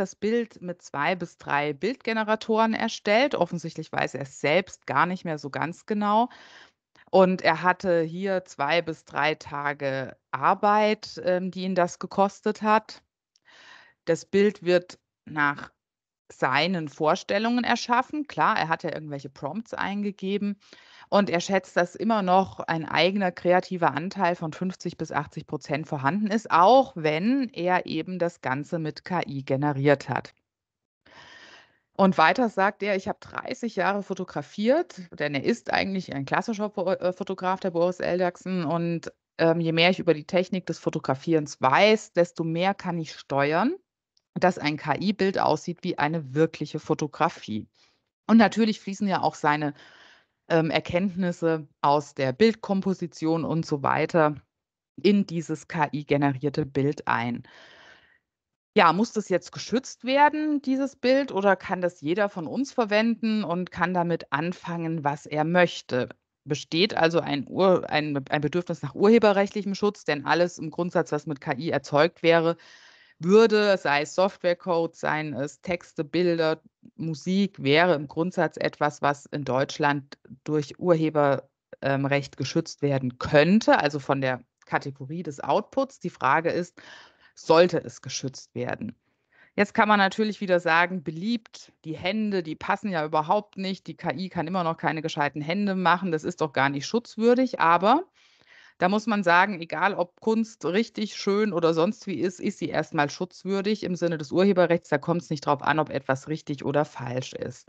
das Bild mit zwei bis drei Bildgeneratoren erstellt. Offensichtlich weiß er es selbst gar nicht mehr so ganz genau. Und er hatte hier zwei bis drei Tage Arbeit, ähm, die ihn das gekostet hat. Das Bild wird nach seinen Vorstellungen erschaffen. Klar, er hat ja irgendwelche Prompts eingegeben, und er schätzt, dass immer noch ein eigener kreativer Anteil von 50 bis 80 Prozent vorhanden ist, auch wenn er eben das Ganze mit KI generiert hat. Und weiter sagt er, ich habe 30 Jahre fotografiert, denn er ist eigentlich ein klassischer äh, Fotograf, der Boris Eldachsen. Und ähm, je mehr ich über die Technik des Fotografierens weiß, desto mehr kann ich steuern, dass ein KI-Bild aussieht wie eine wirkliche Fotografie. Und natürlich fließen ja auch seine ähm, Erkenntnisse aus der Bildkomposition und so weiter in dieses KI-generierte Bild ein. Ja, muss das jetzt geschützt werden, dieses Bild, oder kann das jeder von uns verwenden und kann damit anfangen, was er möchte? Besteht also ein, Ur ein, ein Bedürfnis nach urheberrechtlichem Schutz, denn alles im Grundsatz, was mit KI erzeugt wäre, würde, sei es Softwarecode, seien es Texte, Bilder, Musik wäre im Grundsatz etwas, was in Deutschland durch Urheberrecht ähm, geschützt werden könnte, also von der Kategorie des Outputs. Die Frage ist, sollte es geschützt werden? Jetzt kann man natürlich wieder sagen, beliebt, die Hände, die passen ja überhaupt nicht, die KI kann immer noch keine gescheiten Hände machen, das ist doch gar nicht schutzwürdig, aber da muss man sagen, egal ob Kunst richtig, schön oder sonst wie ist, ist sie erstmal schutzwürdig im Sinne des Urheberrechts. Da kommt es nicht darauf an, ob etwas richtig oder falsch ist.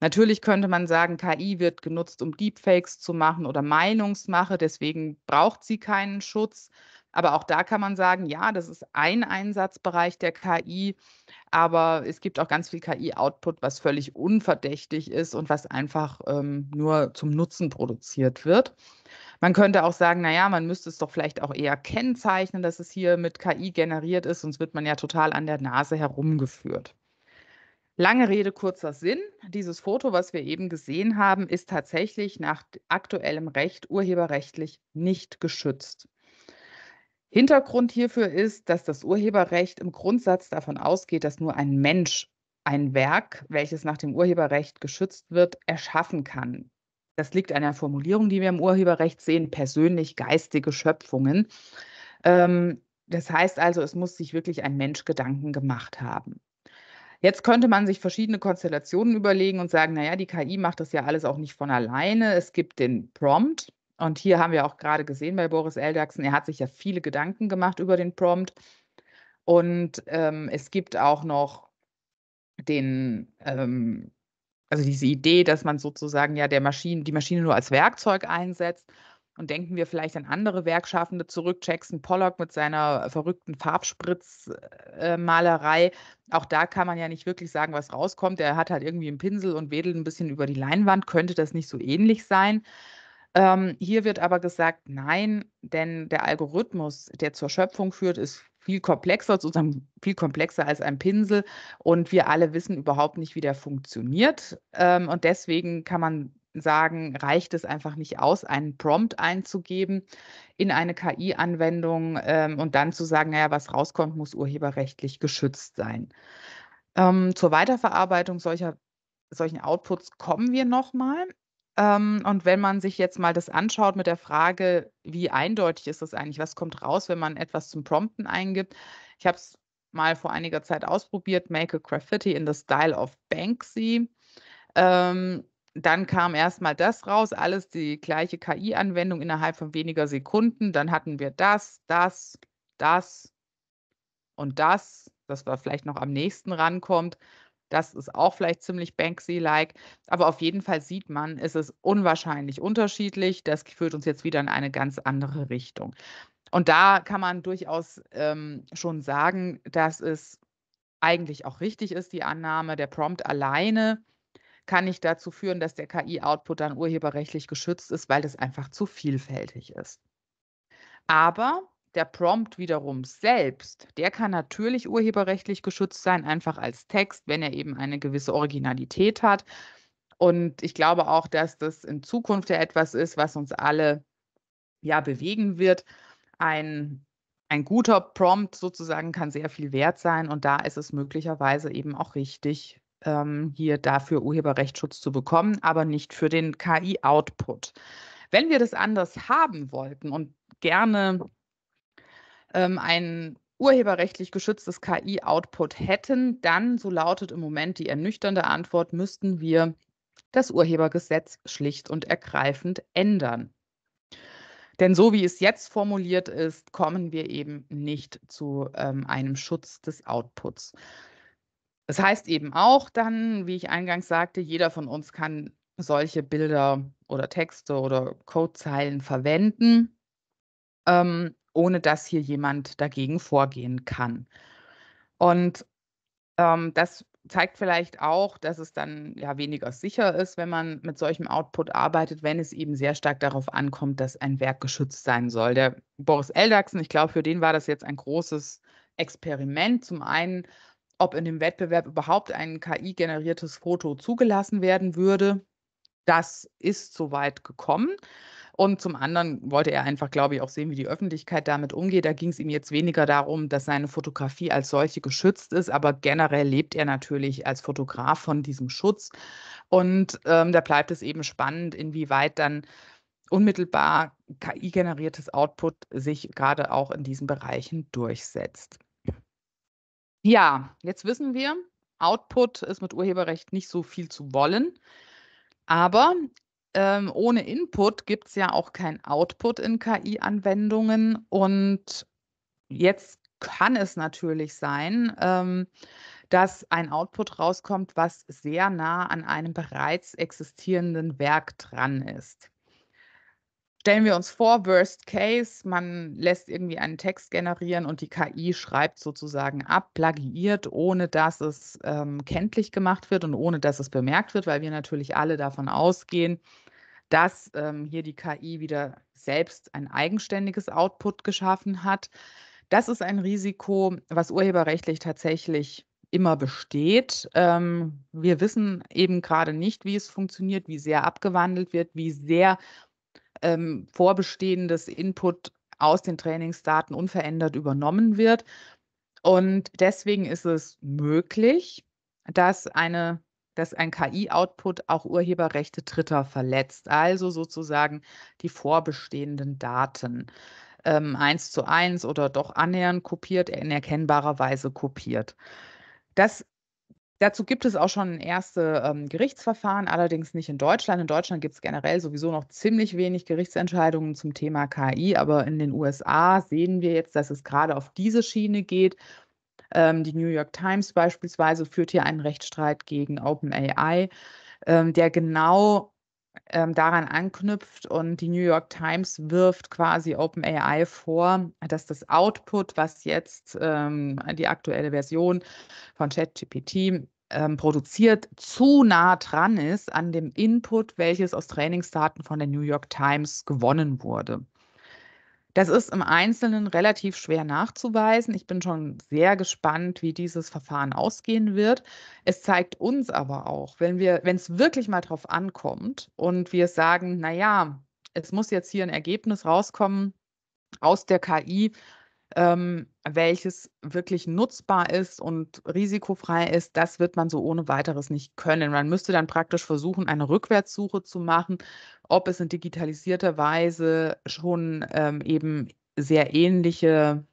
Natürlich könnte man sagen, KI wird genutzt, um Deepfakes zu machen oder Meinungsmache, deswegen braucht sie keinen Schutz. Aber auch da kann man sagen, ja, das ist ein Einsatzbereich der KI, aber es gibt auch ganz viel KI-Output, was völlig unverdächtig ist und was einfach ähm, nur zum Nutzen produziert wird. Man könnte auch sagen, naja, man müsste es doch vielleicht auch eher kennzeichnen, dass es hier mit KI generiert ist, sonst wird man ja total an der Nase herumgeführt. Lange Rede, kurzer Sinn. Dieses Foto, was wir eben gesehen haben, ist tatsächlich nach aktuellem Recht urheberrechtlich nicht geschützt. Hintergrund hierfür ist, dass das Urheberrecht im Grundsatz davon ausgeht, dass nur ein Mensch ein Werk, welches nach dem Urheberrecht geschützt wird, erschaffen kann. Das liegt an der Formulierung, die wir im Urheberrecht sehen, persönlich geistige Schöpfungen. Ähm, das heißt also, es muss sich wirklich ein Mensch Gedanken gemacht haben. Jetzt könnte man sich verschiedene Konstellationen überlegen und sagen, naja, die KI macht das ja alles auch nicht von alleine. Es gibt den Prompt, und hier haben wir auch gerade gesehen bei Boris Eldachsen, er hat sich ja viele Gedanken gemacht über den Prompt. Und ähm, es gibt auch noch den, ähm, also diese Idee, dass man sozusagen ja der Maschine, die Maschine nur als Werkzeug einsetzt. Und denken wir vielleicht an andere Werkschaffende zurück, Jackson Pollock mit seiner verrückten Farbspritzmalerei. Äh, Auch da kann man ja nicht wirklich sagen, was rauskommt. Er hat halt irgendwie einen Pinsel und wedelt ein bisschen über die Leinwand. Könnte das nicht so ähnlich sein? Ähm, hier wird aber gesagt, nein, denn der Algorithmus, der zur Schöpfung führt, ist viel komplexer, sozusagen viel komplexer als ein Pinsel. Und wir alle wissen überhaupt nicht, wie der funktioniert. Ähm, und deswegen kann man sagen, reicht es einfach nicht aus, einen Prompt einzugeben in eine KI-Anwendung ähm, und dann zu sagen, naja, was rauskommt, muss urheberrechtlich geschützt sein. Ähm, zur Weiterverarbeitung solcher, solchen Outputs kommen wir nochmal. Ähm, und wenn man sich jetzt mal das anschaut mit der Frage, wie eindeutig ist das eigentlich? Was kommt raus, wenn man etwas zum Prompten eingibt? Ich habe es mal vor einiger Zeit ausprobiert, Make a Graffiti in the Style of Banksy. Ähm, dann kam erstmal das raus, alles die gleiche KI-Anwendung innerhalb von weniger Sekunden. Dann hatten wir das, das, das und das, das war vielleicht noch am nächsten rankommt. Das ist auch vielleicht ziemlich Banksy-like. Aber auf jeden Fall sieht man, es ist unwahrscheinlich unterschiedlich. Das führt uns jetzt wieder in eine ganz andere Richtung. Und da kann man durchaus ähm, schon sagen, dass es eigentlich auch richtig ist, die Annahme, der Prompt alleine kann nicht dazu führen, dass der KI-Output dann urheberrechtlich geschützt ist, weil das einfach zu vielfältig ist. Aber der Prompt wiederum selbst, der kann natürlich urheberrechtlich geschützt sein, einfach als Text, wenn er eben eine gewisse Originalität hat. Und ich glaube auch, dass das in Zukunft ja etwas ist, was uns alle ja bewegen wird. Ein, ein guter Prompt sozusagen kann sehr viel wert sein und da ist es möglicherweise eben auch richtig, ähm, hier dafür Urheberrechtsschutz zu bekommen, aber nicht für den KI-Output. Wenn wir das anders haben wollten und gerne ähm, ein urheberrechtlich geschütztes KI-Output hätten, dann, so lautet im Moment die ernüchternde Antwort, müssten wir das Urhebergesetz schlicht und ergreifend ändern. Denn so wie es jetzt formuliert ist, kommen wir eben nicht zu ähm, einem Schutz des Outputs. Das heißt eben auch dann, wie ich eingangs sagte, jeder von uns kann solche Bilder oder Texte oder Codezeilen verwenden. Ähm, ohne dass hier jemand dagegen vorgehen kann. Und ähm, das zeigt vielleicht auch, dass es dann ja weniger sicher ist, wenn man mit solchem Output arbeitet, wenn es eben sehr stark darauf ankommt, dass ein Werk geschützt sein soll. Der Boris Eldachsen, ich glaube, für den war das jetzt ein großes Experiment. Zum einen, ob in dem Wettbewerb überhaupt ein KI-generiertes Foto zugelassen werden würde. Das ist soweit gekommen. Und zum anderen wollte er einfach, glaube ich, auch sehen, wie die Öffentlichkeit damit umgeht. Da ging es ihm jetzt weniger darum, dass seine Fotografie als solche geschützt ist, aber generell lebt er natürlich als Fotograf von diesem Schutz. Und ähm, da bleibt es eben spannend, inwieweit dann unmittelbar KI-generiertes Output sich gerade auch in diesen Bereichen durchsetzt. Ja, jetzt wissen wir, Output ist mit Urheberrecht nicht so viel zu wollen. Aber ähm, ohne Input gibt es ja auch kein Output in KI-Anwendungen. Und jetzt kann es natürlich sein, ähm, dass ein Output rauskommt, was sehr nah an einem bereits existierenden Werk dran ist. Stellen wir uns vor, Worst Case, man lässt irgendwie einen Text generieren und die KI schreibt sozusagen ab, plagiiert, ohne dass es ähm, kenntlich gemacht wird und ohne dass es bemerkt wird, weil wir natürlich alle davon ausgehen, dass ähm, hier die KI wieder selbst ein eigenständiges Output geschaffen hat. Das ist ein Risiko, was urheberrechtlich tatsächlich immer besteht. Ähm, wir wissen eben gerade nicht, wie es funktioniert, wie sehr abgewandelt wird, wie sehr ähm, vorbestehendes Input aus den Trainingsdaten unverändert übernommen wird. Und deswegen ist es möglich, dass eine dass ein KI-Output auch Urheberrechte Dritter verletzt, also sozusagen die vorbestehenden Daten ähm, eins zu eins oder doch annähernd kopiert, in erkennbarer Weise kopiert. Das Dazu gibt es auch schon erste ähm, Gerichtsverfahren, allerdings nicht in Deutschland. In Deutschland gibt es generell sowieso noch ziemlich wenig Gerichtsentscheidungen zum Thema KI, aber in den USA sehen wir jetzt, dass es gerade auf diese Schiene geht ähm, die New York Times beispielsweise führt hier einen Rechtsstreit gegen OpenAI, ähm, der genau ähm, daran anknüpft und die New York Times wirft quasi OpenAI vor, dass das Output, was jetzt ähm, die aktuelle Version von ChatGPT produziert, zu nah dran ist an dem Input, welches aus Trainingsdaten von der New York Times gewonnen wurde. Das ist im Einzelnen relativ schwer nachzuweisen. Ich bin schon sehr gespannt, wie dieses Verfahren ausgehen wird. Es zeigt uns aber auch, wenn wir, wenn es wirklich mal drauf ankommt und wir sagen, naja, es muss jetzt hier ein Ergebnis rauskommen aus der KI, ähm, welches wirklich nutzbar ist und risikofrei ist, das wird man so ohne weiteres nicht können. Man müsste dann praktisch versuchen, eine Rückwärtssuche zu machen, ob es in digitalisierter Weise schon ähm, eben sehr ähnliche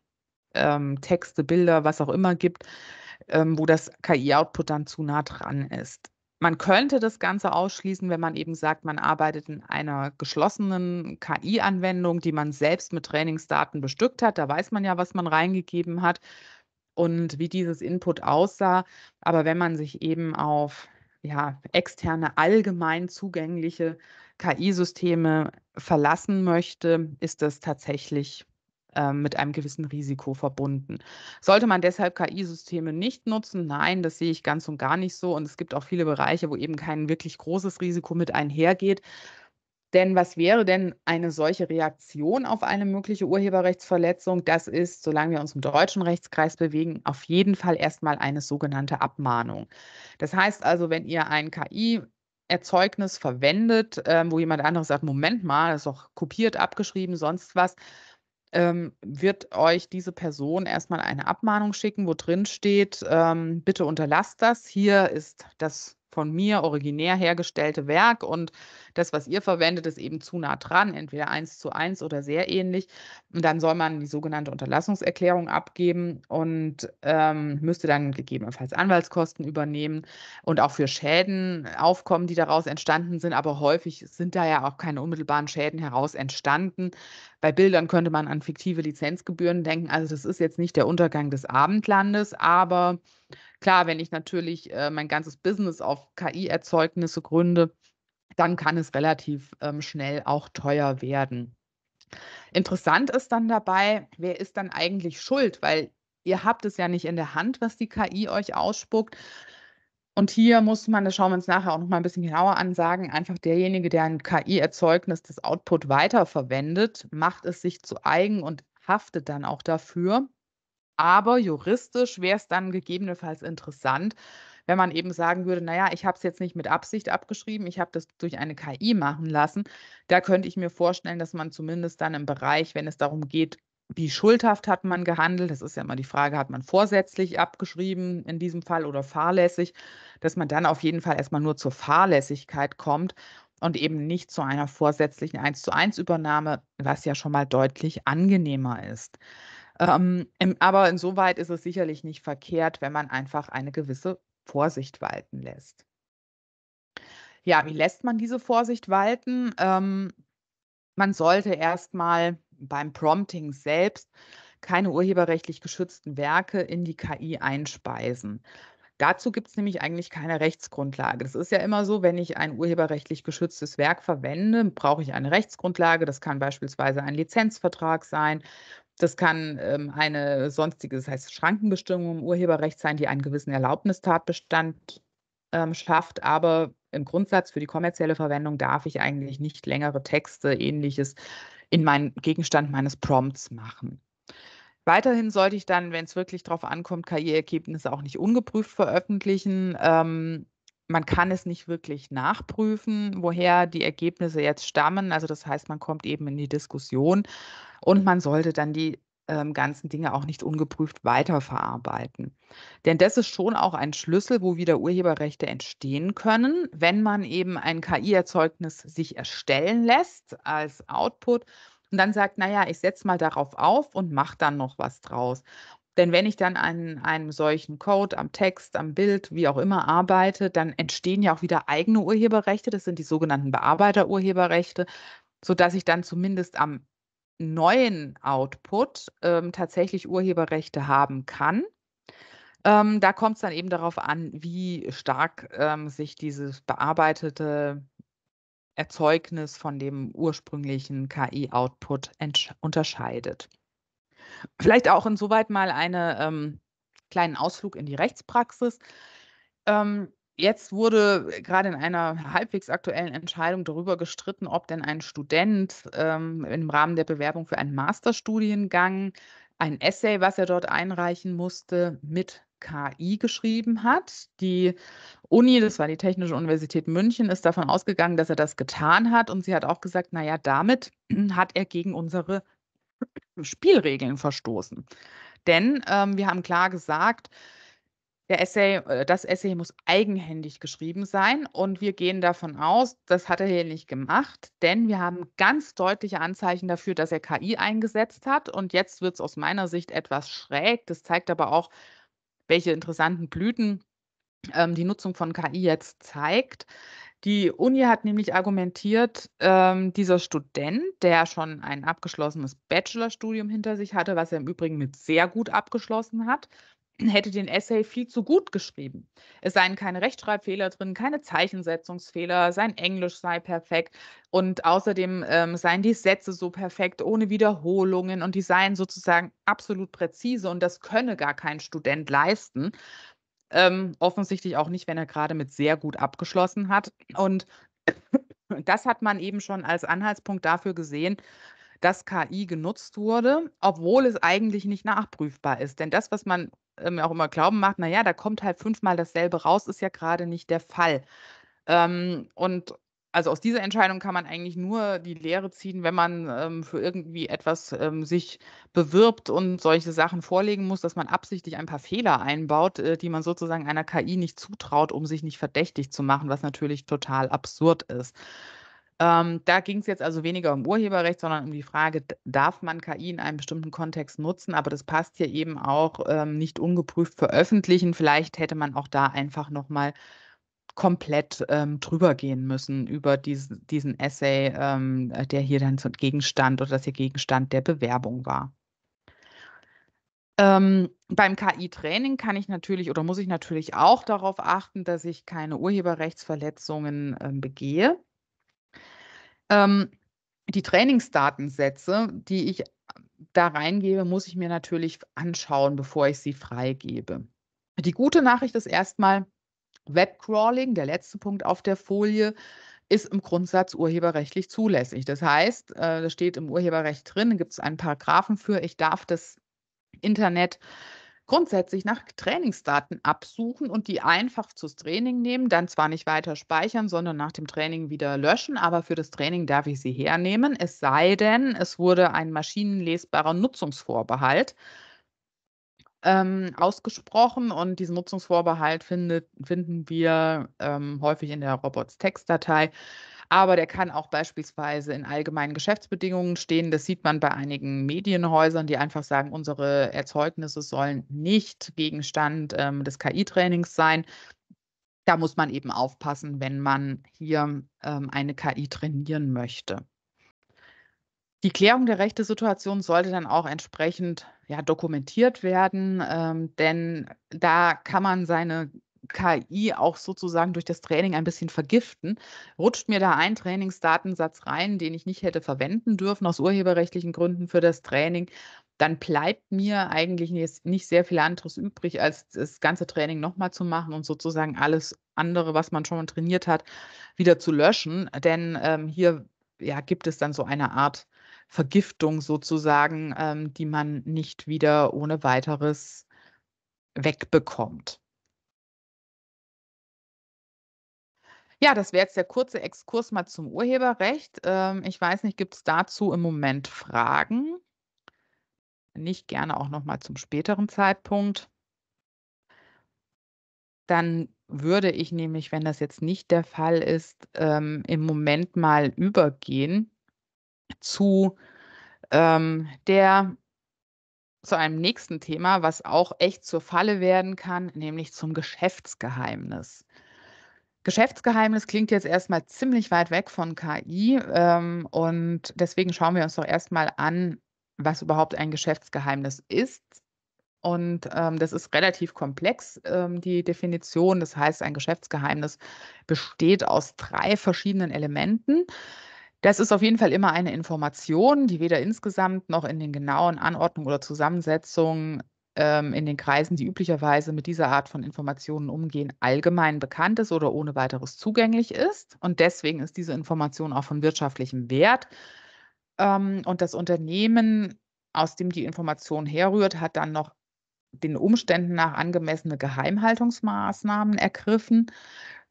ähm, Texte, Bilder, was auch immer gibt, ähm, wo das KI-Output dann zu nah dran ist. Man könnte das Ganze ausschließen, wenn man eben sagt, man arbeitet in einer geschlossenen KI-Anwendung, die man selbst mit Trainingsdaten bestückt hat. Da weiß man ja, was man reingegeben hat und wie dieses Input aussah. Aber wenn man sich eben auf ja, externe, allgemein zugängliche KI-Systeme verlassen möchte, ist das tatsächlich ähm, mit einem gewissen Risiko verbunden. Sollte man deshalb KI-Systeme nicht nutzen? Nein, das sehe ich ganz und gar nicht so. Und es gibt auch viele Bereiche, wo eben kein wirklich großes Risiko mit einhergeht. Denn was wäre denn eine solche Reaktion auf eine mögliche Urheberrechtsverletzung? Das ist, solange wir uns im deutschen Rechtskreis bewegen, auf jeden Fall erstmal eine sogenannte Abmahnung. Das heißt also, wenn ihr ein KI Erzeugnis verwendet, ähm, wo jemand anderes sagt, Moment mal, das ist doch kopiert, abgeschrieben, sonst was, ähm, wird euch diese Person erstmal eine Abmahnung schicken, wo drin steht, ähm, bitte unterlasst das. Hier ist das von mir originär hergestellte Werk und das, was ihr verwendet, ist eben zu nah dran, entweder eins zu eins oder sehr ähnlich. Und dann soll man die sogenannte Unterlassungserklärung abgeben und ähm, müsste dann gegebenenfalls Anwaltskosten übernehmen und auch für Schäden aufkommen, die daraus entstanden sind. Aber häufig sind da ja auch keine unmittelbaren Schäden heraus entstanden. Bei Bildern könnte man an fiktive Lizenzgebühren denken. Also das ist jetzt nicht der Untergang des Abendlandes, aber Klar, wenn ich natürlich äh, mein ganzes Business auf KI-Erzeugnisse gründe, dann kann es relativ ähm, schnell auch teuer werden. Interessant ist dann dabei, wer ist dann eigentlich schuld? Weil ihr habt es ja nicht in der Hand, was die KI euch ausspuckt. Und hier muss man, das schauen wir uns nachher auch noch mal ein bisschen genauer an, sagen, einfach derjenige, der ein KI-Erzeugnis, das Output weiterverwendet, macht es sich zu eigen und haftet dann auch dafür. Aber juristisch wäre es dann gegebenenfalls interessant, wenn man eben sagen würde, naja, ich habe es jetzt nicht mit Absicht abgeschrieben, ich habe das durch eine KI machen lassen, da könnte ich mir vorstellen, dass man zumindest dann im Bereich, wenn es darum geht, wie schuldhaft hat man gehandelt? Das ist ja immer die Frage, hat man vorsätzlich abgeschrieben in diesem Fall oder fahrlässig, dass man dann auf jeden Fall erstmal nur zur Fahrlässigkeit kommt und eben nicht zu einer vorsätzlichen 1 zu 1 Übernahme, was ja schon mal deutlich angenehmer ist. Ähm, aber insoweit ist es sicherlich nicht verkehrt, wenn man einfach eine gewisse Vorsicht walten lässt. Ja, wie lässt man diese Vorsicht walten? Ähm, man sollte erstmal beim Prompting selbst keine urheberrechtlich geschützten Werke in die KI einspeisen. Dazu gibt es nämlich eigentlich keine Rechtsgrundlage. Das ist ja immer so, wenn ich ein urheberrechtlich geschütztes Werk verwende, brauche ich eine Rechtsgrundlage. Das kann beispielsweise ein Lizenzvertrag sein das kann ähm, eine sonstige, das heißt Schrankenbestimmung im Urheberrecht sein, die einen gewissen Erlaubnistatbestand ähm, schafft, aber im Grundsatz für die kommerzielle Verwendung darf ich eigentlich nicht längere Texte, ähnliches in meinen Gegenstand meines Prompts machen. Weiterhin sollte ich dann, wenn es wirklich darauf ankommt, KI-Ergebnisse auch nicht ungeprüft veröffentlichen. Ähm, man kann es nicht wirklich nachprüfen, woher die Ergebnisse jetzt stammen. Also das heißt, man kommt eben in die Diskussion und man sollte dann die ähm, ganzen Dinge auch nicht ungeprüft weiterverarbeiten. Denn das ist schon auch ein Schlüssel, wo wieder Urheberrechte entstehen können, wenn man eben ein KI-Erzeugnis sich erstellen lässt als Output und dann sagt, naja, ich setze mal darauf auf und mache dann noch was draus. Denn wenn ich dann an einem solchen Code, am Text, am Bild, wie auch immer arbeite, dann entstehen ja auch wieder eigene Urheberrechte. Das sind die sogenannten Bearbeiter-Urheberrechte, sodass ich dann zumindest am neuen Output ähm, tatsächlich Urheberrechte haben kann. Ähm, da kommt es dann eben darauf an, wie stark ähm, sich dieses bearbeitete Erzeugnis von dem ursprünglichen KI-Output unterscheidet. Vielleicht auch insoweit mal einen ähm, kleinen Ausflug in die Rechtspraxis. Ähm, jetzt wurde äh, gerade in einer halbwegs aktuellen Entscheidung darüber gestritten, ob denn ein Student ähm, im Rahmen der Bewerbung für einen Masterstudiengang ein Essay, was er dort einreichen musste, mit KI geschrieben hat. Die Uni, das war die Technische Universität München, ist davon ausgegangen, dass er das getan hat und sie hat auch gesagt, naja, damit hat er gegen unsere Spielregeln verstoßen. Denn ähm, wir haben klar gesagt, der Essay, äh, das Essay muss eigenhändig geschrieben sein und wir gehen davon aus, das hat er hier nicht gemacht, denn wir haben ganz deutliche Anzeichen dafür, dass er KI eingesetzt hat und jetzt wird es aus meiner Sicht etwas schräg. Das zeigt aber auch, welche interessanten Blüten ähm, die Nutzung von KI jetzt zeigt. Die Uni hat nämlich argumentiert, ähm, dieser Student, der schon ein abgeschlossenes Bachelorstudium hinter sich hatte, was er im Übrigen mit sehr gut abgeschlossen hat, hätte den Essay viel zu gut geschrieben. Es seien keine Rechtschreibfehler drin, keine Zeichensetzungsfehler, sein Englisch sei perfekt und außerdem ähm, seien die Sätze so perfekt, ohne Wiederholungen und die seien sozusagen absolut präzise und das könne gar kein Student leisten. Ähm, offensichtlich auch nicht, wenn er gerade mit sehr gut abgeschlossen hat. Und das hat man eben schon als Anhaltspunkt dafür gesehen, dass KI genutzt wurde, obwohl es eigentlich nicht nachprüfbar ist. Denn das, was man ähm, auch immer glauben macht, naja, da kommt halt fünfmal dasselbe raus, ist ja gerade nicht der Fall. Ähm, und also aus dieser Entscheidung kann man eigentlich nur die Lehre ziehen, wenn man ähm, für irgendwie etwas ähm, sich bewirbt und solche Sachen vorlegen muss, dass man absichtlich ein paar Fehler einbaut, äh, die man sozusagen einer KI nicht zutraut, um sich nicht verdächtig zu machen, was natürlich total absurd ist. Ähm, da ging es jetzt also weniger um Urheberrecht, sondern um die Frage, darf man KI in einem bestimmten Kontext nutzen? Aber das passt hier eben auch ähm, nicht ungeprüft veröffentlichen. Vielleicht hätte man auch da einfach nochmal komplett ähm, drüber gehen müssen über dies, diesen Essay, ähm, äh, der hier dann zum Gegenstand oder das hier Gegenstand der Bewerbung war. Ähm, beim KI-Training kann ich natürlich oder muss ich natürlich auch darauf achten, dass ich keine Urheberrechtsverletzungen äh, begehe. Ähm, die Trainingsdatensätze, die ich da reingebe, muss ich mir natürlich anschauen, bevor ich sie freigebe. Die gute Nachricht ist erstmal, Webcrawling, der letzte Punkt auf der Folie, ist im Grundsatz urheberrechtlich zulässig. Das heißt, äh, das steht im Urheberrecht drin, gibt es einen Paragraphen für, ich darf das Internet grundsätzlich nach Trainingsdaten absuchen und die einfach fürs Training nehmen, dann zwar nicht weiter speichern, sondern nach dem Training wieder löschen, aber für das Training darf ich sie hernehmen, es sei denn, es wurde ein maschinenlesbarer Nutzungsvorbehalt ähm, ausgesprochen und diesen Nutzungsvorbehalt findet, finden wir ähm, häufig in der Robots-Textdatei. Aber der kann auch beispielsweise in allgemeinen Geschäftsbedingungen stehen. Das sieht man bei einigen Medienhäusern, die einfach sagen, unsere Erzeugnisse sollen nicht Gegenstand ähm, des KI-Trainings sein. Da muss man eben aufpassen, wenn man hier ähm, eine KI trainieren möchte. Die Klärung der Rechte-Situation sollte dann auch entsprechend ja, dokumentiert werden, ähm, denn da kann man seine KI auch sozusagen durch das Training ein bisschen vergiften. Rutscht mir da ein Trainingsdatensatz rein, den ich nicht hätte verwenden dürfen aus urheberrechtlichen Gründen für das Training, dann bleibt mir eigentlich nicht sehr viel anderes übrig, als das ganze Training nochmal zu machen und sozusagen alles andere, was man schon trainiert hat, wieder zu löschen. Denn ähm, hier ja, gibt es dann so eine Art Vergiftung sozusagen, ähm, die man nicht wieder ohne weiteres wegbekommt. Ja, das wäre jetzt der kurze Exkurs mal zum Urheberrecht. Ähm, ich weiß nicht, gibt es dazu im Moment Fragen? Nicht gerne auch nochmal zum späteren Zeitpunkt. Dann würde ich nämlich, wenn das jetzt nicht der Fall ist, ähm, im Moment mal übergehen zu ähm, der zu einem nächsten Thema, was auch echt zur Falle werden kann, nämlich zum Geschäftsgeheimnis. Geschäftsgeheimnis klingt jetzt erstmal ziemlich weit weg von KI ähm, und deswegen schauen wir uns doch erstmal an, was überhaupt ein Geschäftsgeheimnis ist. Und ähm, das ist relativ komplex, ähm, die Definition. Das heißt, ein Geschäftsgeheimnis besteht aus drei verschiedenen Elementen. Das ist auf jeden Fall immer eine Information, die weder insgesamt noch in den genauen Anordnungen oder Zusammensetzungen ähm, in den Kreisen, die üblicherweise mit dieser Art von Informationen umgehen, allgemein bekannt ist oder ohne weiteres zugänglich ist. Und deswegen ist diese Information auch von wirtschaftlichem Wert. Ähm, und das Unternehmen, aus dem die Information herrührt, hat dann noch den Umständen nach angemessene Geheimhaltungsmaßnahmen ergriffen.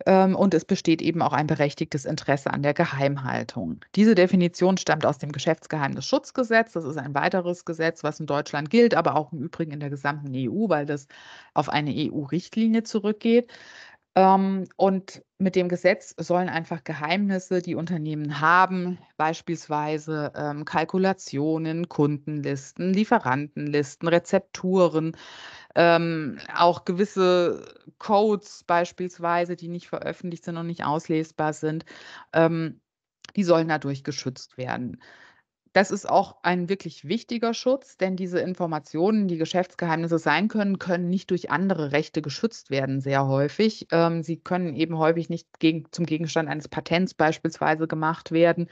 Ähm, und es besteht eben auch ein berechtigtes Interesse an der Geheimhaltung. Diese Definition stammt aus dem Geschäftsgeheimnisschutzgesetz. Das ist ein weiteres Gesetz, was in Deutschland gilt, aber auch im Übrigen in der gesamten EU, weil das auf eine EU-Richtlinie zurückgeht. Ähm, und mit dem Gesetz sollen einfach Geheimnisse, die Unternehmen haben, beispielsweise ähm, Kalkulationen, Kundenlisten, Lieferantenlisten, Rezepturen, ähm, auch gewisse Codes beispielsweise, die nicht veröffentlicht sind und nicht auslesbar sind, ähm, die sollen dadurch geschützt werden. Das ist auch ein wirklich wichtiger Schutz, denn diese Informationen, die Geschäftsgeheimnisse sein können, können nicht durch andere Rechte geschützt werden, sehr häufig. Ähm, sie können eben häufig nicht gegen, zum Gegenstand eines Patents beispielsweise gemacht werden,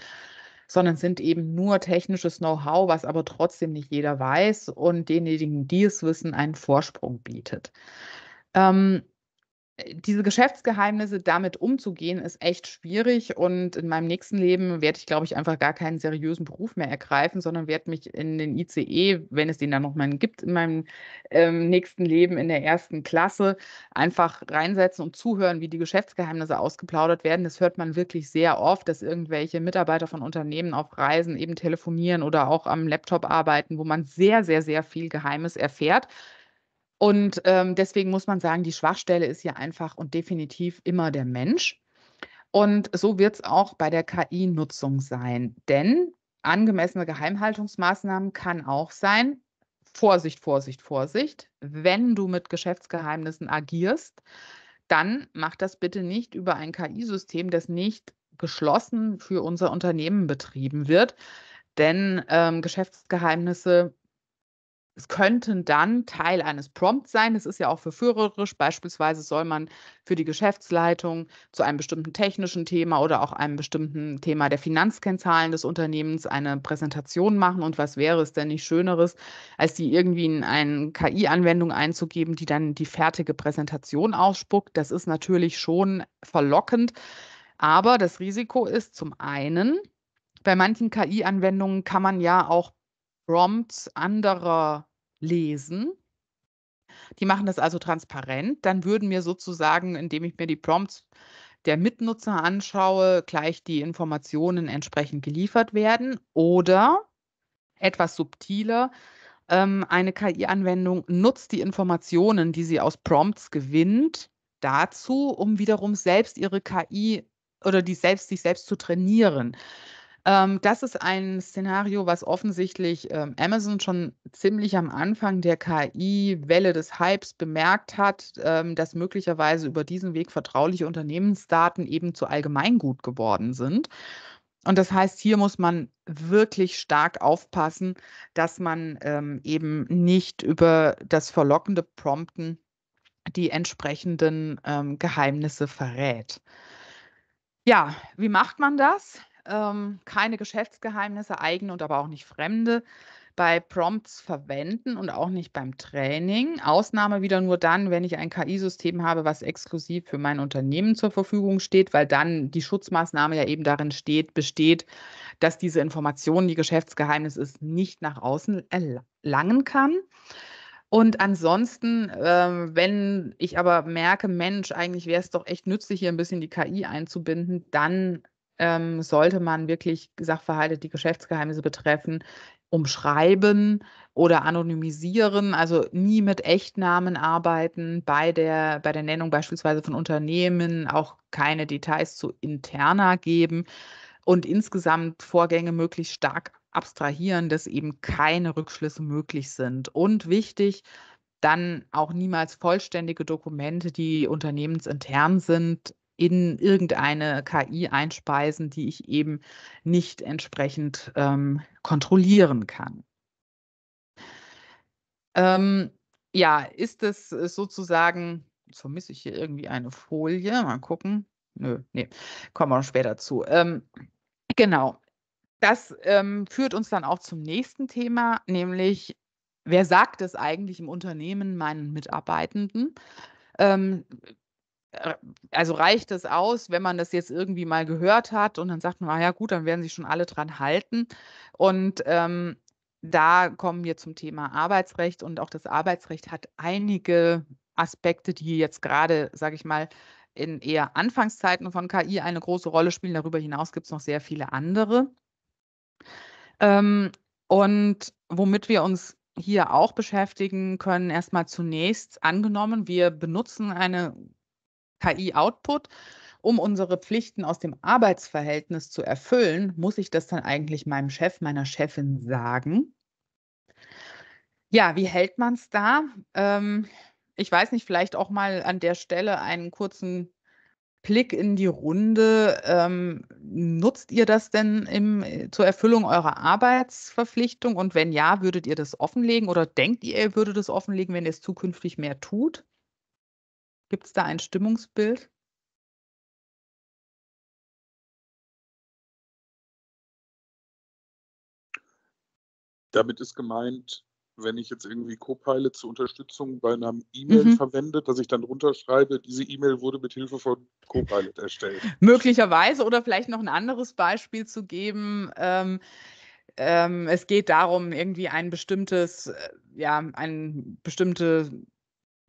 sondern sind eben nur technisches Know-how, was aber trotzdem nicht jeder weiß und denjenigen, die es wissen, einen Vorsprung bietet. Ähm, äh, diese Geschäftsgeheimnisse damit umzugehen, ist echt schwierig. Und in meinem nächsten Leben werde ich, glaube ich, einfach gar keinen seriösen Beruf mehr ergreifen, sondern werde mich in den ICE, wenn es den dann nochmal gibt, in meinem ähm, nächsten Leben in der ersten Klasse einfach reinsetzen und zuhören, wie die Geschäftsgeheimnisse ausgeplaudert werden. Das hört man wirklich sehr oft, dass irgendwelche Mitarbeiter von Unternehmen auf Reisen eben telefonieren oder auch am Laptop arbeiten, wo man sehr, sehr, sehr viel Geheimes erfährt und ähm, deswegen muss man sagen, die Schwachstelle ist ja einfach und definitiv immer der Mensch. Und so wird es auch bei der KI-Nutzung sein. Denn angemessene Geheimhaltungsmaßnahmen kann auch sein, Vorsicht, Vorsicht, Vorsicht, wenn du mit Geschäftsgeheimnissen agierst, dann mach das bitte nicht über ein KI-System, das nicht geschlossen für unser Unternehmen betrieben wird. Denn ähm, Geschäftsgeheimnisse es könnten dann Teil eines Prompts sein. Es ist ja auch verführerisch. Beispielsweise soll man für die Geschäftsleitung zu einem bestimmten technischen Thema oder auch einem bestimmten Thema der Finanzkennzahlen des Unternehmens eine Präsentation machen. Und was wäre es denn nicht Schöneres, als die irgendwie in eine KI-Anwendung einzugeben, die dann die fertige Präsentation ausspuckt? Das ist natürlich schon verlockend. Aber das Risiko ist zum einen, bei manchen KI-Anwendungen kann man ja auch Prompts anderer lesen. Die machen das also transparent. Dann würden mir sozusagen, indem ich mir die Prompts der Mitnutzer anschaue, gleich die Informationen entsprechend geliefert werden. Oder etwas subtiler, ähm, eine KI-Anwendung nutzt die Informationen, die sie aus Prompts gewinnt, dazu, um wiederum selbst ihre KI oder die selbst sich selbst zu trainieren. Ähm, das ist ein Szenario, was offensichtlich ähm, Amazon schon ziemlich am Anfang der KI-Welle des Hypes bemerkt hat, ähm, dass möglicherweise über diesen Weg vertrauliche Unternehmensdaten eben zu Allgemeingut geworden sind. Und das heißt, hier muss man wirklich stark aufpassen, dass man ähm, eben nicht über das verlockende Prompten die entsprechenden ähm, Geheimnisse verrät. Ja, wie macht man das? ähm, keine Geschäftsgeheimnisse, eigene und aber auch nicht fremde, bei Prompts verwenden und auch nicht beim Training. Ausnahme wieder nur dann, wenn ich ein KI-System habe, was exklusiv für mein Unternehmen zur Verfügung steht, weil dann die Schutzmaßnahme ja eben darin steht, besteht, dass diese Information, die Geschäftsgeheimnis ist, nicht nach außen erlangen äh, kann. Und ansonsten, äh, wenn ich aber merke, Mensch, eigentlich wäre es doch echt nützlich, hier ein bisschen die KI einzubinden, dann ähm, sollte man wirklich Sachverhalte, die Geschäftsgeheimnisse betreffen, umschreiben oder anonymisieren, also nie mit Echtnamen arbeiten bei der, bei der Nennung beispielsweise von Unternehmen, auch keine Details zu interna geben und insgesamt Vorgänge möglichst stark abstrahieren, dass eben keine Rückschlüsse möglich sind. Und wichtig, dann auch niemals vollständige Dokumente, die unternehmensintern sind, in irgendeine KI einspeisen, die ich eben nicht entsprechend ähm, kontrollieren kann. Ähm, ja, ist es äh, sozusagen, jetzt vermisse ich hier irgendwie eine Folie, mal gucken. Nö, nee, kommen wir später zu. Ähm, genau, das ähm, führt uns dann auch zum nächsten Thema, nämlich wer sagt es eigentlich im Unternehmen meinen Mitarbeitenden? Ähm, äh, also reicht es aus, wenn man das jetzt irgendwie mal gehört hat und dann sagt man, ah ja gut, dann werden sich schon alle dran halten. Und ähm, da kommen wir zum Thema Arbeitsrecht und auch das Arbeitsrecht hat einige Aspekte, die jetzt gerade, sage ich mal, in eher Anfangszeiten von KI eine große Rolle spielen. Darüber hinaus gibt es noch sehr viele andere. Ähm, und womit wir uns hier auch beschäftigen können, erstmal zunächst angenommen, wir benutzen eine KI-Output, um unsere Pflichten aus dem Arbeitsverhältnis zu erfüllen, muss ich das dann eigentlich meinem Chef, meiner Chefin sagen? Ja, wie hält man es da? Ähm, ich weiß nicht, vielleicht auch mal an der Stelle einen kurzen Blick in die Runde. Ähm, nutzt ihr das denn im, zur Erfüllung eurer Arbeitsverpflichtung? Und wenn ja, würdet ihr das offenlegen oder denkt ihr, ihr würdet es offenlegen, wenn ihr es zukünftig mehr tut? Gibt es da ein Stimmungsbild? Damit ist gemeint, wenn ich jetzt irgendwie Copilot zur Unterstützung bei einem E-Mail mhm. verwende, dass ich dann runterschreibe, diese E-Mail wurde mit Hilfe von Copilot erstellt. Möglicherweise oder vielleicht noch ein anderes Beispiel zu geben. Ähm, ähm, es geht darum, irgendwie ein bestimmtes, äh, ja, ein bestimmte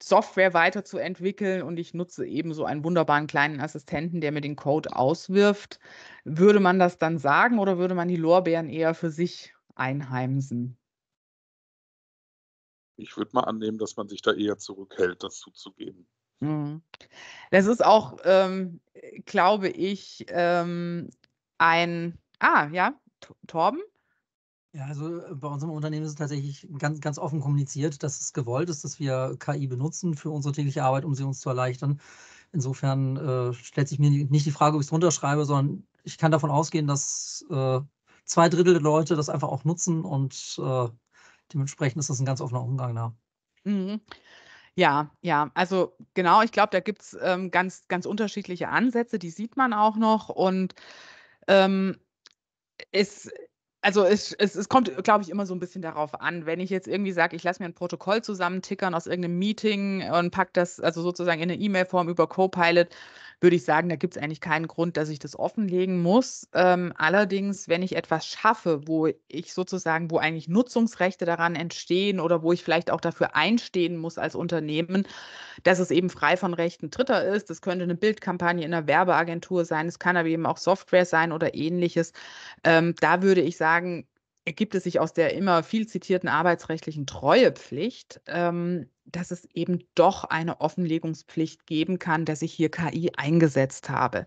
Software weiterzuentwickeln und ich nutze eben so einen wunderbaren kleinen Assistenten, der mir den Code auswirft. Würde man das dann sagen oder würde man die Lorbeeren eher für sich einheimsen? Ich würde mal annehmen, dass man sich da eher zurückhält, das zuzugeben. Mhm. Das ist auch, ähm, glaube ich, ähm, ein. Ah, ja, Torben, ja, also äh, bei unserem Unternehmen ist es tatsächlich ganz, ganz offen kommuniziert, dass es gewollt ist, dass wir KI benutzen für unsere tägliche Arbeit, um sie uns zu erleichtern. Insofern äh, stellt sich mir nicht die Frage, ob ich es runterschreibe, sondern ich kann davon ausgehen, dass äh, zwei Drittel der Leute das einfach auch nutzen und äh, dementsprechend ist das ein ganz offener Umgang da. Mhm. Ja, ja, also genau, ich glaube, da gibt es ähm, ganz, ganz unterschiedliche Ansätze, die sieht man auch noch und ähm, es also es, es, es kommt, glaube ich, immer so ein bisschen darauf an. Wenn ich jetzt irgendwie sage, ich lasse mir ein Protokoll zusammentickern aus irgendeinem Meeting und packe das also sozusagen in eine E-Mail-Form über Copilot, würde ich sagen, da gibt es eigentlich keinen Grund, dass ich das offenlegen muss. Ähm, allerdings, wenn ich etwas schaffe, wo ich sozusagen, wo eigentlich Nutzungsrechte daran entstehen oder wo ich vielleicht auch dafür einstehen muss als Unternehmen, dass es eben frei von Rechten Dritter ist, das könnte eine Bildkampagne in einer Werbeagentur sein, es kann aber eben auch Software sein oder ähnliches, ähm, da würde ich sagen, ergibt es sich aus der immer viel zitierten arbeitsrechtlichen Treuepflicht, ähm, dass es eben doch eine Offenlegungspflicht geben kann, dass ich hier KI eingesetzt habe.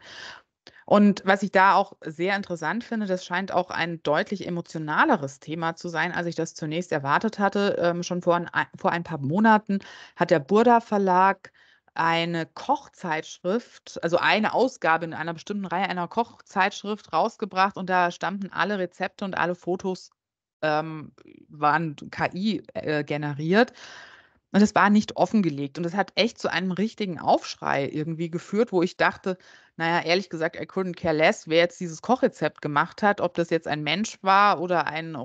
Und was ich da auch sehr interessant finde, das scheint auch ein deutlich emotionaleres Thema zu sein, als ich das zunächst erwartet hatte. Ähm, schon vor ein, vor ein paar Monaten hat der Burda Verlag eine Kochzeitschrift, also eine Ausgabe in einer bestimmten Reihe einer Kochzeitschrift rausgebracht und da stammten alle Rezepte und alle Fotos ähm, waren KI äh, generiert. Und es war nicht offengelegt. Und es hat echt zu einem richtigen Aufschrei irgendwie geführt, wo ich dachte, naja, ehrlich gesagt, I couldn't care less, wer jetzt dieses Kochrezept gemacht hat, ob das jetzt ein Mensch war oder ein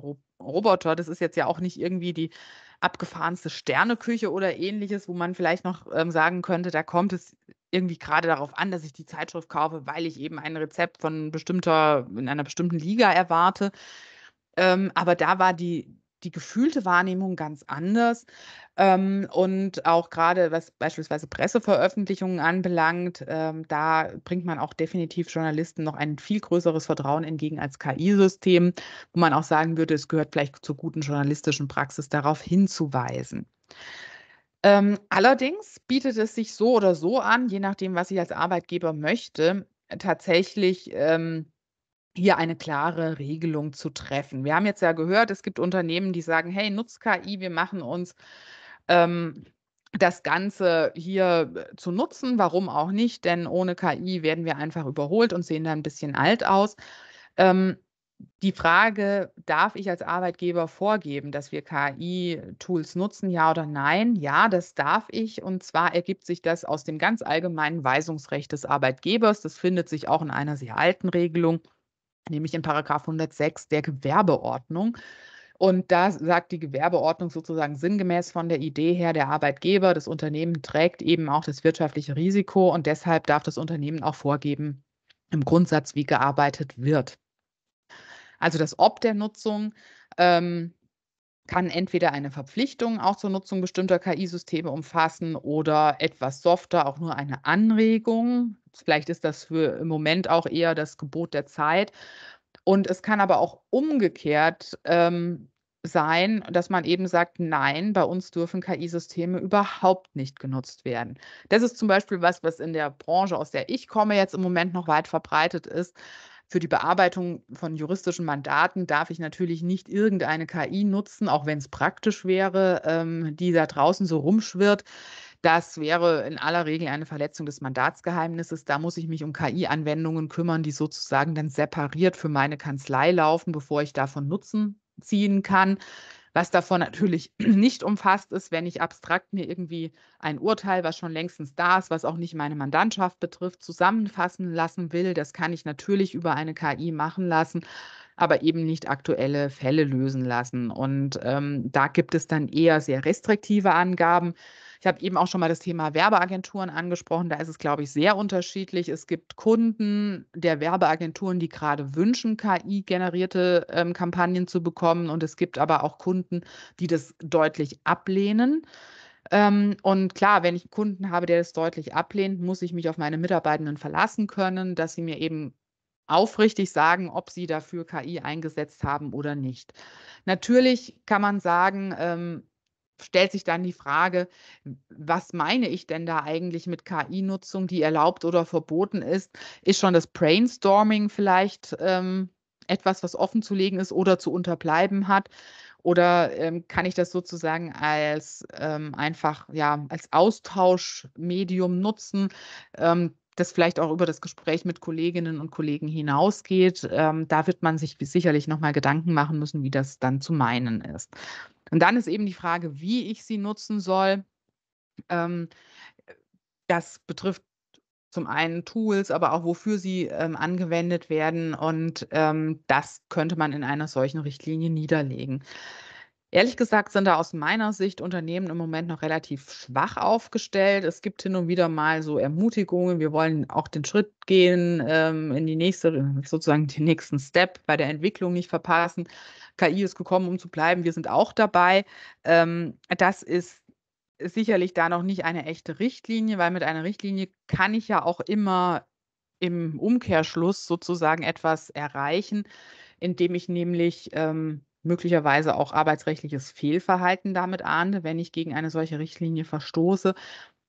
Roboter. Das ist jetzt ja auch nicht irgendwie die abgefahrenste Sterneküche oder ähnliches, wo man vielleicht noch ähm, sagen könnte, da kommt es irgendwie gerade darauf an, dass ich die Zeitschrift kaufe, weil ich eben ein Rezept von bestimmter, in einer bestimmten Liga erwarte. Ähm, aber da war die, die gefühlte Wahrnehmung ganz anders. Ähm, und auch gerade was beispielsweise Presseveröffentlichungen anbelangt, ähm, da bringt man auch definitiv Journalisten noch ein viel größeres Vertrauen entgegen als KI-System, wo man auch sagen würde, es gehört vielleicht zur guten journalistischen Praxis, darauf hinzuweisen. Ähm, allerdings bietet es sich so oder so an, je nachdem, was ich als Arbeitgeber möchte, tatsächlich ähm, hier eine klare Regelung zu treffen. Wir haben jetzt ja gehört, es gibt Unternehmen, die sagen, hey, nutzt KI, wir machen uns ähm, das Ganze hier äh, zu nutzen. Warum auch nicht? Denn ohne KI werden wir einfach überholt und sehen da ein bisschen alt aus. Ähm, die Frage, darf ich als Arbeitgeber vorgeben, dass wir KI-Tools nutzen, ja oder nein? Ja, das darf ich. Und zwar ergibt sich das aus dem ganz allgemeinen Weisungsrecht des Arbeitgebers. Das findet sich auch in einer sehr alten Regelung nämlich in Paragraph 106 der Gewerbeordnung. Und da sagt die Gewerbeordnung sozusagen sinngemäß von der Idee her, der Arbeitgeber, das Unternehmen trägt eben auch das wirtschaftliche Risiko und deshalb darf das Unternehmen auch vorgeben, im Grundsatz, wie gearbeitet wird. Also das Ob der Nutzung ähm, kann entweder eine Verpflichtung auch zur Nutzung bestimmter KI-Systeme umfassen oder etwas softer auch nur eine Anregung. Vielleicht ist das für im Moment auch eher das Gebot der Zeit. Und es kann aber auch umgekehrt ähm, sein, dass man eben sagt, nein, bei uns dürfen KI-Systeme überhaupt nicht genutzt werden. Das ist zum Beispiel was, was in der Branche, aus der ich komme, jetzt im Moment noch weit verbreitet ist. Für die Bearbeitung von juristischen Mandaten darf ich natürlich nicht irgendeine KI nutzen, auch wenn es praktisch wäre, ähm, die da draußen so rumschwirrt. Das wäre in aller Regel eine Verletzung des Mandatsgeheimnisses. Da muss ich mich um KI-Anwendungen kümmern, die sozusagen dann separiert für meine Kanzlei laufen, bevor ich davon Nutzen ziehen kann was davon natürlich nicht umfasst ist, wenn ich abstrakt mir irgendwie ein Urteil, was schon längstens da ist, was auch nicht meine Mandantschaft betrifft, zusammenfassen lassen will. Das kann ich natürlich über eine KI machen lassen, aber eben nicht aktuelle Fälle lösen lassen. Und ähm, da gibt es dann eher sehr restriktive Angaben. Ich habe eben auch schon mal das Thema Werbeagenturen angesprochen. Da ist es, glaube ich, sehr unterschiedlich. Es gibt Kunden der Werbeagenturen, die gerade wünschen, KI-generierte ähm, Kampagnen zu bekommen. Und es gibt aber auch Kunden, die das deutlich ablehnen ähm, und klar, wenn ich einen Kunden habe, der das deutlich ablehnt, muss ich mich auf meine Mitarbeitenden verlassen können, dass sie mir eben aufrichtig sagen, ob sie dafür KI eingesetzt haben oder nicht. Natürlich kann man sagen, ähm, stellt sich dann die Frage, was meine ich denn da eigentlich mit KI-Nutzung, die erlaubt oder verboten ist? Ist schon das Brainstorming vielleicht ähm, etwas, was offen zu legen ist oder zu unterbleiben hat? Oder ähm, kann ich das sozusagen als ähm, einfach ja als Austauschmedium nutzen? Ähm, das vielleicht auch über das Gespräch mit Kolleginnen und Kollegen hinausgeht. Ähm, da wird man sich sicherlich nochmal Gedanken machen müssen, wie das dann zu meinen ist. Und dann ist eben die Frage, wie ich sie nutzen soll. Ähm, das betrifft zum einen Tools, aber auch wofür sie ähm, angewendet werden. Und ähm, das könnte man in einer solchen Richtlinie niederlegen. Ehrlich gesagt sind da aus meiner Sicht Unternehmen im Moment noch relativ schwach aufgestellt. Es gibt hin und wieder mal so Ermutigungen. Wir wollen auch den Schritt gehen ähm, in die nächste, sozusagen den nächsten Step bei der Entwicklung nicht verpassen. KI ist gekommen, um zu bleiben, wir sind auch dabei. Ähm, das ist sicherlich da noch nicht eine echte Richtlinie, weil mit einer Richtlinie kann ich ja auch immer im Umkehrschluss sozusagen etwas erreichen, indem ich nämlich ähm, möglicherweise auch arbeitsrechtliches Fehlverhalten damit ahnde, wenn ich gegen eine solche Richtlinie verstoße.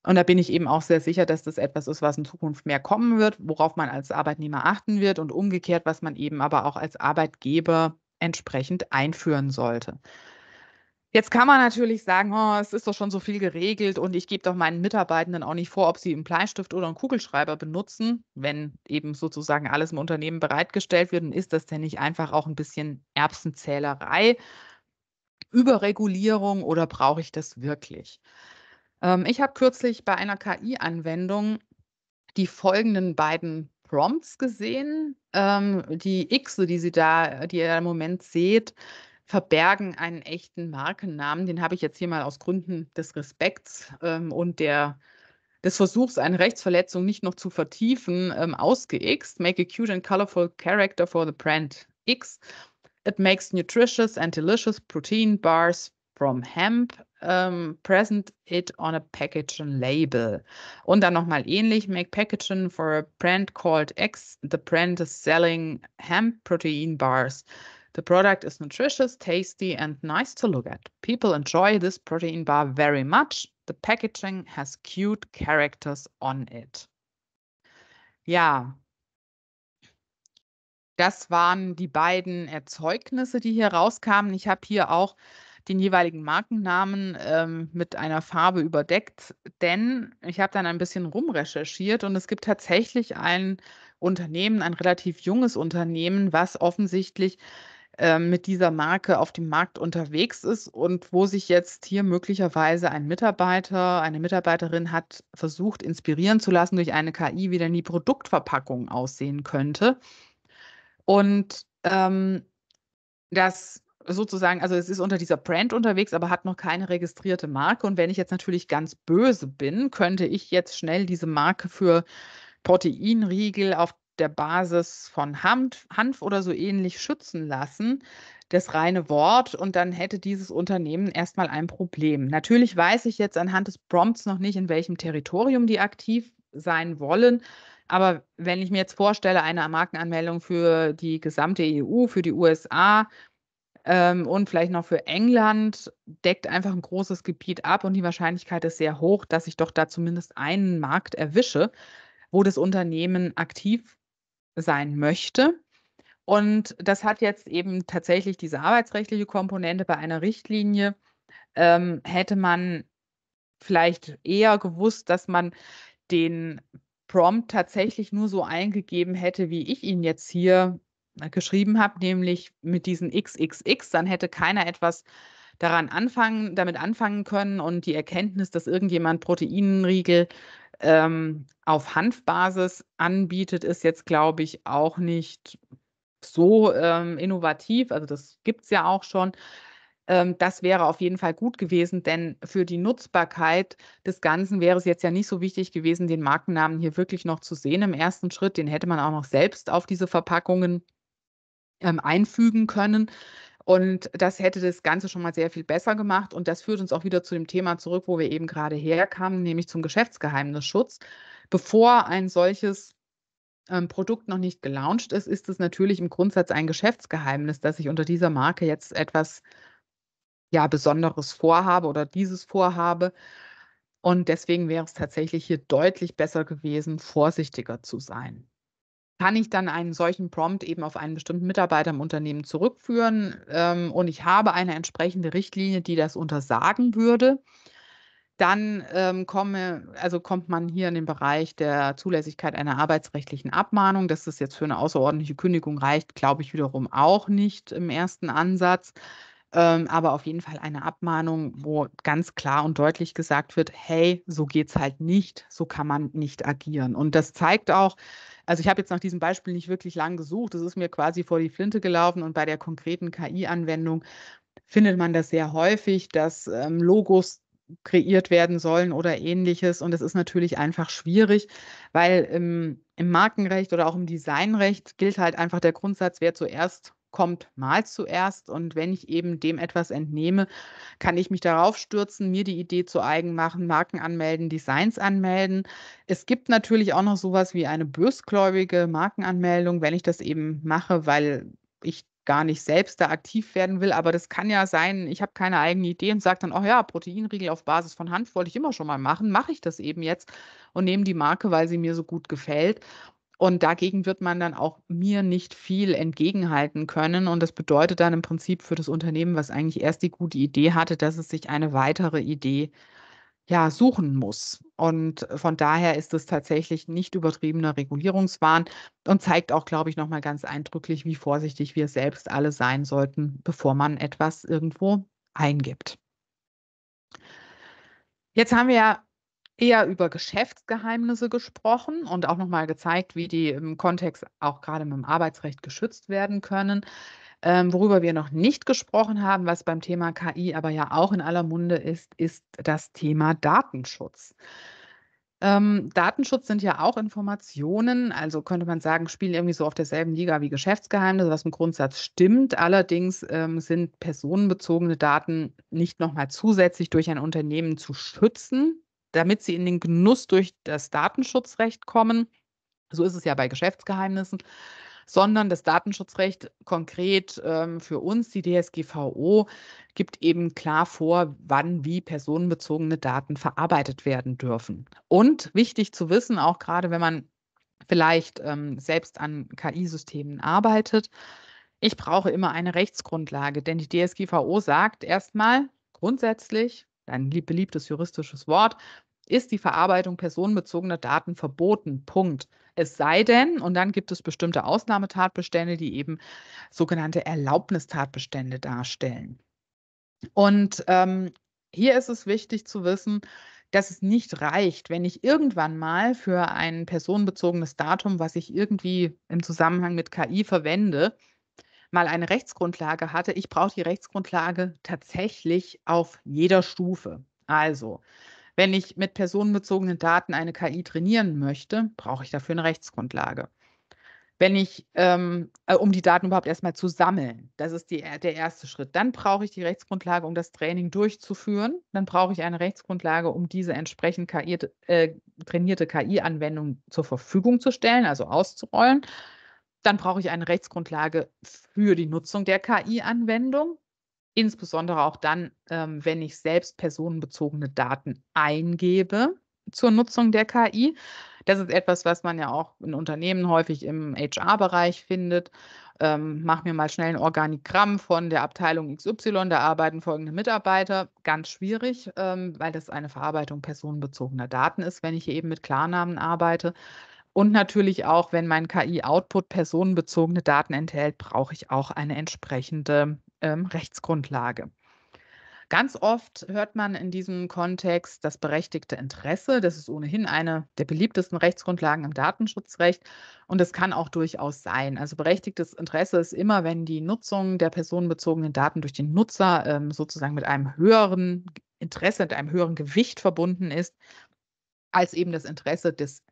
Und da bin ich eben auch sehr sicher, dass das etwas ist, was in Zukunft mehr kommen wird, worauf man als Arbeitnehmer achten wird und umgekehrt, was man eben aber auch als Arbeitgeber entsprechend einführen sollte. Jetzt kann man natürlich sagen, oh, es ist doch schon so viel geregelt und ich gebe doch meinen Mitarbeitenden auch nicht vor, ob sie einen Bleistift oder einen Kugelschreiber benutzen. Wenn eben sozusagen alles im Unternehmen bereitgestellt wird, Und ist das denn nicht einfach auch ein bisschen Erbsenzählerei, Überregulierung oder brauche ich das wirklich? Ähm, ich habe kürzlich bei einer KI-Anwendung die folgenden beiden Prompts gesehen. Ähm, die X, die sie da, die ihr im Moment seht, verbergen einen echten Markennamen. Den habe ich jetzt hier mal aus Gründen des Respekts ähm, und der des Versuchs, eine Rechtsverletzung nicht noch zu vertiefen, ähm, ausgeixt. Make a cute and colorful character for the brand X. It makes nutritious and delicious protein bars from hemp ähm, present it on a packaging label. Und dann nochmal ähnlich, make packaging for a brand called X. The brand is selling hemp protein bars. The product is nutritious, tasty and nice to look at. People enjoy this protein bar very much. The packaging has cute characters on it. Ja, das waren die beiden Erzeugnisse, die hier rauskamen. Ich habe hier auch den jeweiligen Markennamen ähm, mit einer Farbe überdeckt, denn ich habe dann ein bisschen rumrecherchiert und es gibt tatsächlich ein Unternehmen, ein relativ junges Unternehmen, was offensichtlich ähm, mit dieser Marke auf dem Markt unterwegs ist und wo sich jetzt hier möglicherweise ein Mitarbeiter, eine Mitarbeiterin hat versucht, inspirieren zu lassen durch eine KI, wie denn die Produktverpackung aussehen könnte. Und ähm, das sozusagen, also es ist unter dieser Brand unterwegs, aber hat noch keine registrierte Marke. Und wenn ich jetzt natürlich ganz böse bin, könnte ich jetzt schnell diese Marke für Proteinriegel auf der Basis von Hanf, Hanf oder so ähnlich schützen lassen, das reine Wort, und dann hätte dieses Unternehmen erstmal ein Problem. Natürlich weiß ich jetzt anhand des Prompts noch nicht, in welchem Territorium die aktiv sein wollen. Aber wenn ich mir jetzt vorstelle, eine Markenanmeldung für die gesamte EU, für die USA, ähm, und vielleicht noch für England deckt einfach ein großes Gebiet ab und die Wahrscheinlichkeit ist sehr hoch, dass ich doch da zumindest einen Markt erwische, wo das Unternehmen aktiv sein möchte. Und das hat jetzt eben tatsächlich diese arbeitsrechtliche Komponente bei einer Richtlinie. Ähm, hätte man vielleicht eher gewusst, dass man den Prompt tatsächlich nur so eingegeben hätte, wie ich ihn jetzt hier geschrieben habe, nämlich mit diesen XXX, dann hätte keiner etwas daran anfangen, damit anfangen können und die Erkenntnis, dass irgendjemand Proteinriegel ähm, auf Hanfbasis anbietet, ist jetzt, glaube ich, auch nicht so ähm, innovativ. Also das gibt es ja auch schon. Ähm, das wäre auf jeden Fall gut gewesen, denn für die Nutzbarkeit des Ganzen wäre es jetzt ja nicht so wichtig gewesen, den Markennamen hier wirklich noch zu sehen im ersten Schritt. Den hätte man auch noch selbst auf diese Verpackungen ähm, einfügen können. Und das hätte das Ganze schon mal sehr viel besser gemacht. Und das führt uns auch wieder zu dem Thema zurück, wo wir eben gerade herkamen, nämlich zum Geschäftsgeheimnisschutz. Bevor ein solches ähm, Produkt noch nicht gelauncht ist, ist es natürlich im Grundsatz ein Geschäftsgeheimnis, dass ich unter dieser Marke jetzt etwas ja, Besonderes vorhabe oder dieses vorhabe. Und deswegen wäre es tatsächlich hier deutlich besser gewesen, vorsichtiger zu sein kann ich dann einen solchen Prompt eben auf einen bestimmten Mitarbeiter im Unternehmen zurückführen. Ähm, und ich habe eine entsprechende Richtlinie, die das untersagen würde. Dann ähm, komme, also kommt man hier in den Bereich der Zulässigkeit einer arbeitsrechtlichen Abmahnung. Dass das jetzt für eine außerordentliche Kündigung reicht, glaube ich wiederum auch nicht im ersten Ansatz. Ähm, aber auf jeden Fall eine Abmahnung, wo ganz klar und deutlich gesagt wird, hey, so geht es halt nicht, so kann man nicht agieren. Und das zeigt auch, also ich habe jetzt nach diesem Beispiel nicht wirklich lang gesucht, es ist mir quasi vor die Flinte gelaufen und bei der konkreten KI-Anwendung findet man das sehr häufig, dass ähm, Logos kreiert werden sollen oder ähnliches. Und das ist natürlich einfach schwierig, weil im, im Markenrecht oder auch im Designrecht gilt halt einfach der Grundsatz, wer zuerst kommt mal zuerst. Und wenn ich eben dem etwas entnehme, kann ich mich darauf stürzen, mir die Idee zu eigen machen, Marken anmelden, Designs anmelden. Es gibt natürlich auch noch sowas wie eine bösgläubige Markenanmeldung, wenn ich das eben mache, weil ich gar nicht selbst da aktiv werden will, aber das kann ja sein, ich habe keine eigene Idee und sage dann, oh ja, Proteinriegel auf Basis von Hand wollte ich immer schon mal machen, mache ich das eben jetzt und nehme die Marke, weil sie mir so gut gefällt. Und dagegen wird man dann auch mir nicht viel entgegenhalten können. Und das bedeutet dann im Prinzip für das Unternehmen, was eigentlich erst die gute Idee hatte, dass es sich eine weitere Idee ja, suchen muss. Und von daher ist es tatsächlich nicht übertriebener Regulierungswahn und zeigt auch, glaube ich, nochmal ganz eindrücklich, wie vorsichtig wir selbst alle sein sollten, bevor man etwas irgendwo eingibt. Jetzt haben wir ja eher über Geschäftsgeheimnisse gesprochen und auch nochmal gezeigt, wie die im Kontext auch gerade mit dem Arbeitsrecht geschützt werden können. Ähm, worüber wir noch nicht gesprochen haben, was beim Thema KI aber ja auch in aller Munde ist, ist das Thema Datenschutz. Ähm, Datenschutz sind ja auch Informationen, also könnte man sagen, spielen irgendwie so auf derselben Liga wie Geschäftsgeheimnisse, was im Grundsatz stimmt. Allerdings ähm, sind personenbezogene Daten nicht nochmal zusätzlich durch ein Unternehmen zu schützen, damit sie in den Genuss durch das Datenschutzrecht kommen, so ist es ja bei Geschäftsgeheimnissen, sondern das Datenschutzrecht konkret ähm, für uns, die DSGVO, gibt eben klar vor, wann wie personenbezogene Daten verarbeitet werden dürfen. Und wichtig zu wissen, auch gerade wenn man vielleicht ähm, selbst an KI-Systemen arbeitet, ich brauche immer eine Rechtsgrundlage, denn die DSGVO sagt erstmal grundsätzlich, ein beliebtes juristisches Wort, ist die Verarbeitung personenbezogener Daten verboten. Punkt. Es sei denn, und dann gibt es bestimmte Ausnahmetatbestände, die eben sogenannte Erlaubnistatbestände darstellen. Und ähm, hier ist es wichtig zu wissen, dass es nicht reicht, wenn ich irgendwann mal für ein personenbezogenes Datum, was ich irgendwie im Zusammenhang mit KI verwende, mal eine Rechtsgrundlage hatte. Ich brauche die Rechtsgrundlage tatsächlich auf jeder Stufe. Also, wenn ich mit personenbezogenen Daten eine KI trainieren möchte, brauche ich dafür eine Rechtsgrundlage. Wenn ich, ähm, äh, um die Daten überhaupt erstmal zu sammeln, das ist die, äh, der erste Schritt, dann brauche ich die Rechtsgrundlage, um das Training durchzuführen. Dann brauche ich eine Rechtsgrundlage, um diese entsprechend KI, äh, trainierte KI-Anwendung zur Verfügung zu stellen, also auszurollen. Dann brauche ich eine Rechtsgrundlage für die Nutzung der KI-Anwendung, insbesondere auch dann, ähm, wenn ich selbst personenbezogene Daten eingebe zur Nutzung der KI. Das ist etwas, was man ja auch in Unternehmen häufig im HR-Bereich findet. Ähm, mach mir mal schnell ein Organigramm von der Abteilung XY, da arbeiten folgende Mitarbeiter. Ganz schwierig, ähm, weil das eine Verarbeitung personenbezogener Daten ist, wenn ich hier eben mit Klarnamen arbeite. Und natürlich auch, wenn mein KI-Output personenbezogene Daten enthält, brauche ich auch eine entsprechende ähm, Rechtsgrundlage. Ganz oft hört man in diesem Kontext das berechtigte Interesse. Das ist ohnehin eine der beliebtesten Rechtsgrundlagen im Datenschutzrecht und das kann auch durchaus sein. Also berechtigtes Interesse ist immer, wenn die Nutzung der personenbezogenen Daten durch den Nutzer ähm, sozusagen mit einem höheren Interesse, mit einem höheren Gewicht verbunden ist als eben das Interesse des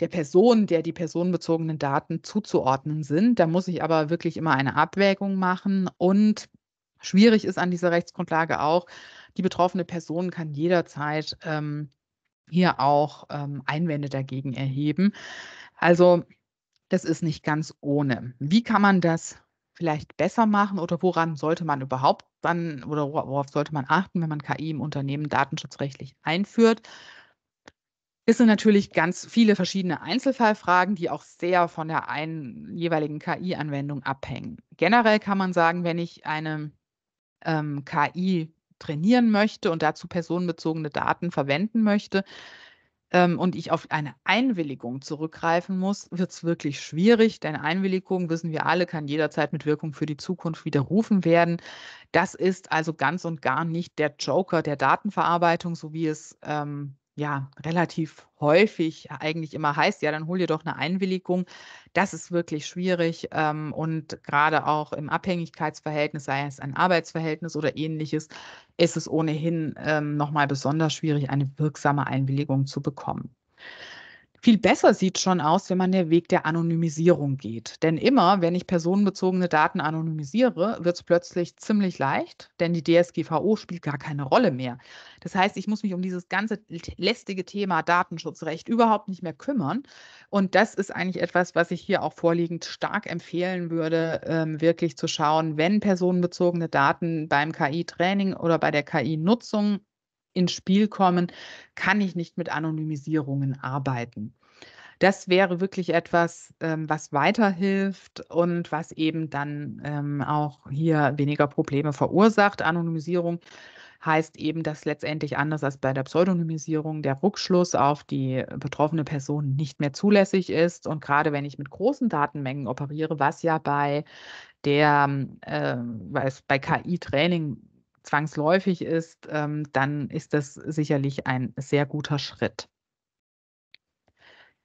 der Person, der die personenbezogenen Daten zuzuordnen sind. Da muss ich aber wirklich immer eine Abwägung machen. Und schwierig ist an dieser Rechtsgrundlage auch, die betroffene Person kann jederzeit ähm, hier auch ähm, Einwände dagegen erheben. Also das ist nicht ganz ohne. Wie kann man das vielleicht besser machen oder woran sollte man überhaupt dann oder worauf sollte man achten, wenn man KI im Unternehmen datenschutzrechtlich einführt? Es sind natürlich ganz viele verschiedene Einzelfallfragen, die auch sehr von der einen jeweiligen KI-Anwendung abhängen. Generell kann man sagen, wenn ich eine ähm, KI trainieren möchte und dazu personenbezogene Daten verwenden möchte ähm, und ich auf eine Einwilligung zurückgreifen muss, wird es wirklich schwierig, denn Einwilligung, wissen wir alle, kann jederzeit mit Wirkung für die Zukunft widerrufen werden. Das ist also ganz und gar nicht der Joker der Datenverarbeitung, so wie es ähm, ja, relativ häufig äh, eigentlich immer heißt, ja, dann hol dir doch eine Einwilligung. Das ist wirklich schwierig ähm, und gerade auch im Abhängigkeitsverhältnis, sei es ein Arbeitsverhältnis oder ähnliches, ist es ohnehin ähm, nochmal besonders schwierig, eine wirksame Einwilligung zu bekommen. Viel besser sieht schon aus, wenn man den Weg der Anonymisierung geht. Denn immer, wenn ich personenbezogene Daten anonymisiere, wird es plötzlich ziemlich leicht, denn die DSGVO spielt gar keine Rolle mehr. Das heißt, ich muss mich um dieses ganze lästige Thema Datenschutzrecht überhaupt nicht mehr kümmern. Und das ist eigentlich etwas, was ich hier auch vorliegend stark empfehlen würde, ähm, wirklich zu schauen, wenn personenbezogene Daten beim KI-Training oder bei der KI-Nutzung ins Spiel kommen, kann ich nicht mit Anonymisierungen arbeiten. Das wäre wirklich etwas, ähm, was weiterhilft und was eben dann ähm, auch hier weniger Probleme verursacht. Anonymisierung heißt eben, dass letztendlich anders als bei der Pseudonymisierung der Rückschluss auf die betroffene Person nicht mehr zulässig ist. Und gerade wenn ich mit großen Datenmengen operiere, was ja bei der ähm, äh, bei KI-Training zwangsläufig ist, ähm, dann ist das sicherlich ein sehr guter Schritt.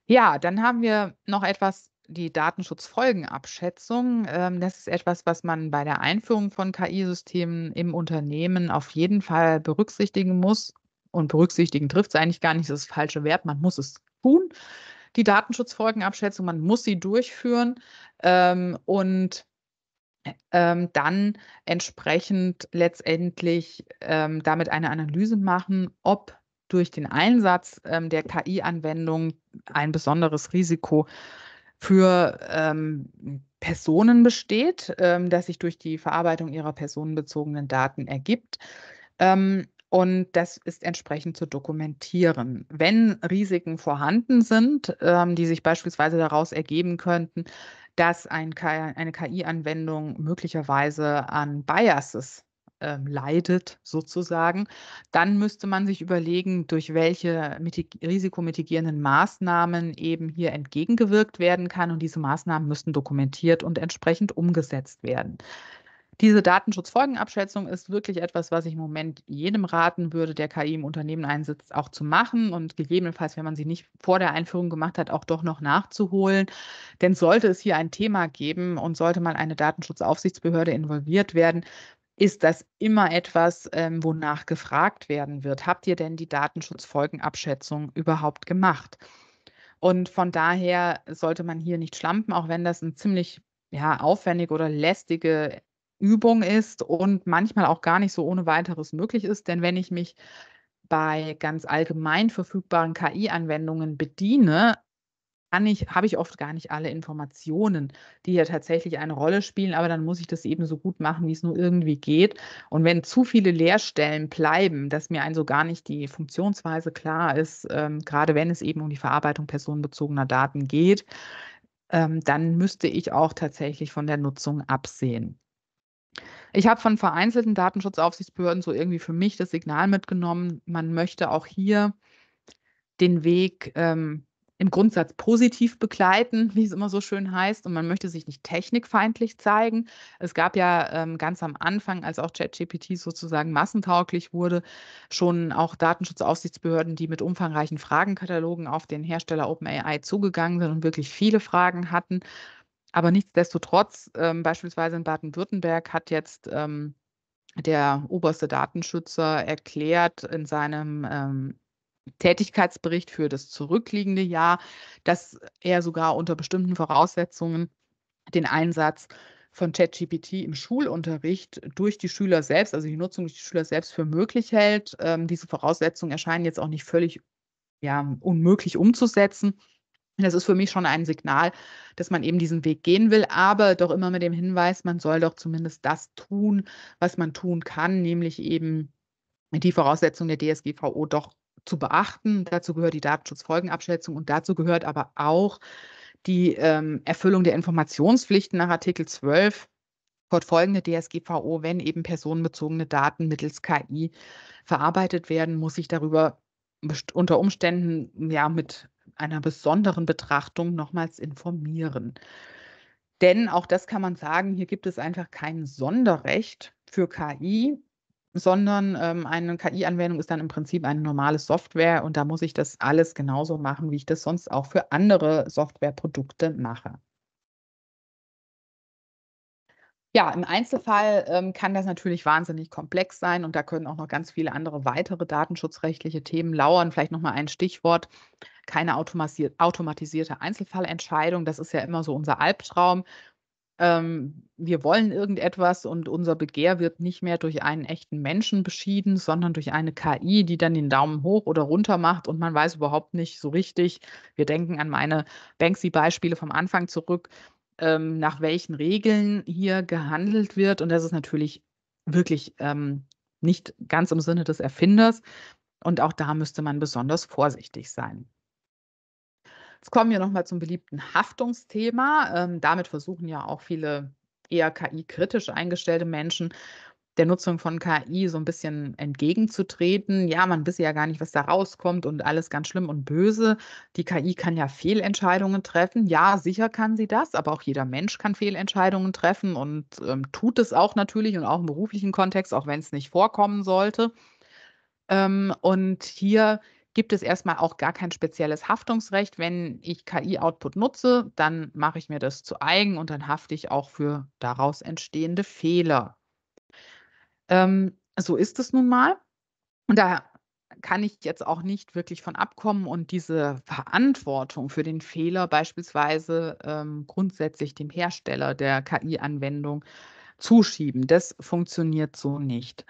Ja, dann haben wir noch etwas, die Datenschutzfolgenabschätzung. Ähm, das ist etwas, was man bei der Einführung von KI-Systemen im Unternehmen auf jeden Fall berücksichtigen muss. Und berücksichtigen trifft es eigentlich gar nicht, das, ist das falsche Wert. Man muss es tun. Die Datenschutzfolgenabschätzung, man muss sie durchführen. Ähm, und ähm, dann entsprechend letztendlich ähm, damit eine Analyse machen, ob durch den Einsatz ähm, der KI-Anwendung ein besonderes Risiko für ähm, Personen besteht, ähm, das sich durch die Verarbeitung ihrer personenbezogenen Daten ergibt. Ähm, und das ist entsprechend zu dokumentieren. Wenn Risiken vorhanden sind, ähm, die sich beispielsweise daraus ergeben könnten, dass ein KI, eine KI-Anwendung möglicherweise an Biases ähm, leidet sozusagen, dann müsste man sich überlegen, durch welche risikomitigierenden Maßnahmen eben hier entgegengewirkt werden kann. Und diese Maßnahmen müssten dokumentiert und entsprechend umgesetzt werden. Diese Datenschutzfolgenabschätzung ist wirklich etwas, was ich im Moment jedem raten würde, der KI im Unternehmen einsetzt, auch zu machen und gegebenenfalls, wenn man sie nicht vor der Einführung gemacht hat, auch doch noch nachzuholen. Denn sollte es hier ein Thema geben und sollte mal eine Datenschutzaufsichtsbehörde involviert werden, ist das immer etwas, ähm, wonach gefragt werden wird. Habt ihr denn die Datenschutzfolgenabschätzung überhaupt gemacht? Und von daher sollte man hier nicht schlampen, auch wenn das ein ziemlich ja, aufwendige oder lästige Übung ist und manchmal auch gar nicht so ohne weiteres möglich ist. Denn wenn ich mich bei ganz allgemein verfügbaren KI-Anwendungen bediene, ich, habe ich oft gar nicht alle Informationen, die ja tatsächlich eine Rolle spielen, aber dann muss ich das eben so gut machen, wie es nur irgendwie geht. Und wenn zu viele Leerstellen bleiben, dass mir also gar nicht die Funktionsweise klar ist, ähm, gerade wenn es eben um die Verarbeitung personenbezogener Daten geht, ähm, dann müsste ich auch tatsächlich von der Nutzung absehen. Ich habe von vereinzelten Datenschutzaufsichtsbehörden so irgendwie für mich das Signal mitgenommen, man möchte auch hier den Weg ähm, im Grundsatz positiv begleiten, wie es immer so schön heißt, und man möchte sich nicht technikfeindlich zeigen. Es gab ja ähm, ganz am Anfang, als auch ChatGPT sozusagen massentauglich wurde, schon auch Datenschutzaufsichtsbehörden, die mit umfangreichen Fragenkatalogen auf den Hersteller OpenAI zugegangen sind und wirklich viele Fragen hatten aber nichtsdestotrotz, ähm, beispielsweise in Baden-Württemberg hat jetzt ähm, der oberste Datenschützer erklärt in seinem ähm, Tätigkeitsbericht für das zurückliegende Jahr, dass er sogar unter bestimmten Voraussetzungen den Einsatz von ChatGPT im Schulunterricht durch die Schüler selbst, also die Nutzung durch die Schüler selbst für möglich hält. Ähm, diese Voraussetzungen erscheinen jetzt auch nicht völlig ja, unmöglich umzusetzen. Das ist für mich schon ein Signal, dass man eben diesen Weg gehen will, aber doch immer mit dem Hinweis, man soll doch zumindest das tun, was man tun kann, nämlich eben die Voraussetzungen der DSGVO doch zu beachten. Dazu gehört die Datenschutzfolgenabschätzung und dazu gehört aber auch die ähm, Erfüllung der Informationspflichten nach Artikel 12 fortfolgende DSGVO, wenn eben personenbezogene Daten mittels KI verarbeitet werden, muss ich darüber unter Umständen ja mit einer besonderen Betrachtung nochmals informieren. Denn auch das kann man sagen, hier gibt es einfach kein Sonderrecht für KI, sondern ähm, eine KI-Anwendung ist dann im Prinzip eine normale Software und da muss ich das alles genauso machen, wie ich das sonst auch für andere Softwareprodukte mache. Ja, im Einzelfall ähm, kann das natürlich wahnsinnig komplex sein und da können auch noch ganz viele andere weitere datenschutzrechtliche Themen lauern. Vielleicht nochmal ein Stichwort. Keine automatisierte Einzelfallentscheidung. Das ist ja immer so unser Albtraum. Ähm, wir wollen irgendetwas und unser Begehr wird nicht mehr durch einen echten Menschen beschieden, sondern durch eine KI, die dann den Daumen hoch oder runter macht und man weiß überhaupt nicht so richtig. Wir denken an meine Banksy-Beispiele vom Anfang zurück ähm, nach welchen Regeln hier gehandelt wird. Und das ist natürlich wirklich ähm, nicht ganz im Sinne des Erfinders. Und auch da müsste man besonders vorsichtig sein. Jetzt kommen wir nochmal zum beliebten Haftungsthema. Ähm, damit versuchen ja auch viele eher KI-kritisch eingestellte Menschen der Nutzung von KI so ein bisschen entgegenzutreten. Ja, man wisse ja gar nicht, was da rauskommt und alles ganz schlimm und böse. Die KI kann ja Fehlentscheidungen treffen. Ja, sicher kann sie das, aber auch jeder Mensch kann Fehlentscheidungen treffen und ähm, tut es auch natürlich und auch im beruflichen Kontext, auch wenn es nicht vorkommen sollte. Ähm, und hier gibt es erstmal auch gar kein spezielles Haftungsrecht. Wenn ich KI-Output nutze, dann mache ich mir das zu eigen und dann hafte ich auch für daraus entstehende Fehler. Ähm, so ist es nun mal. Und da kann ich jetzt auch nicht wirklich von abkommen und diese Verantwortung für den Fehler beispielsweise ähm, grundsätzlich dem Hersteller der KI-Anwendung zuschieben. Das funktioniert so nicht.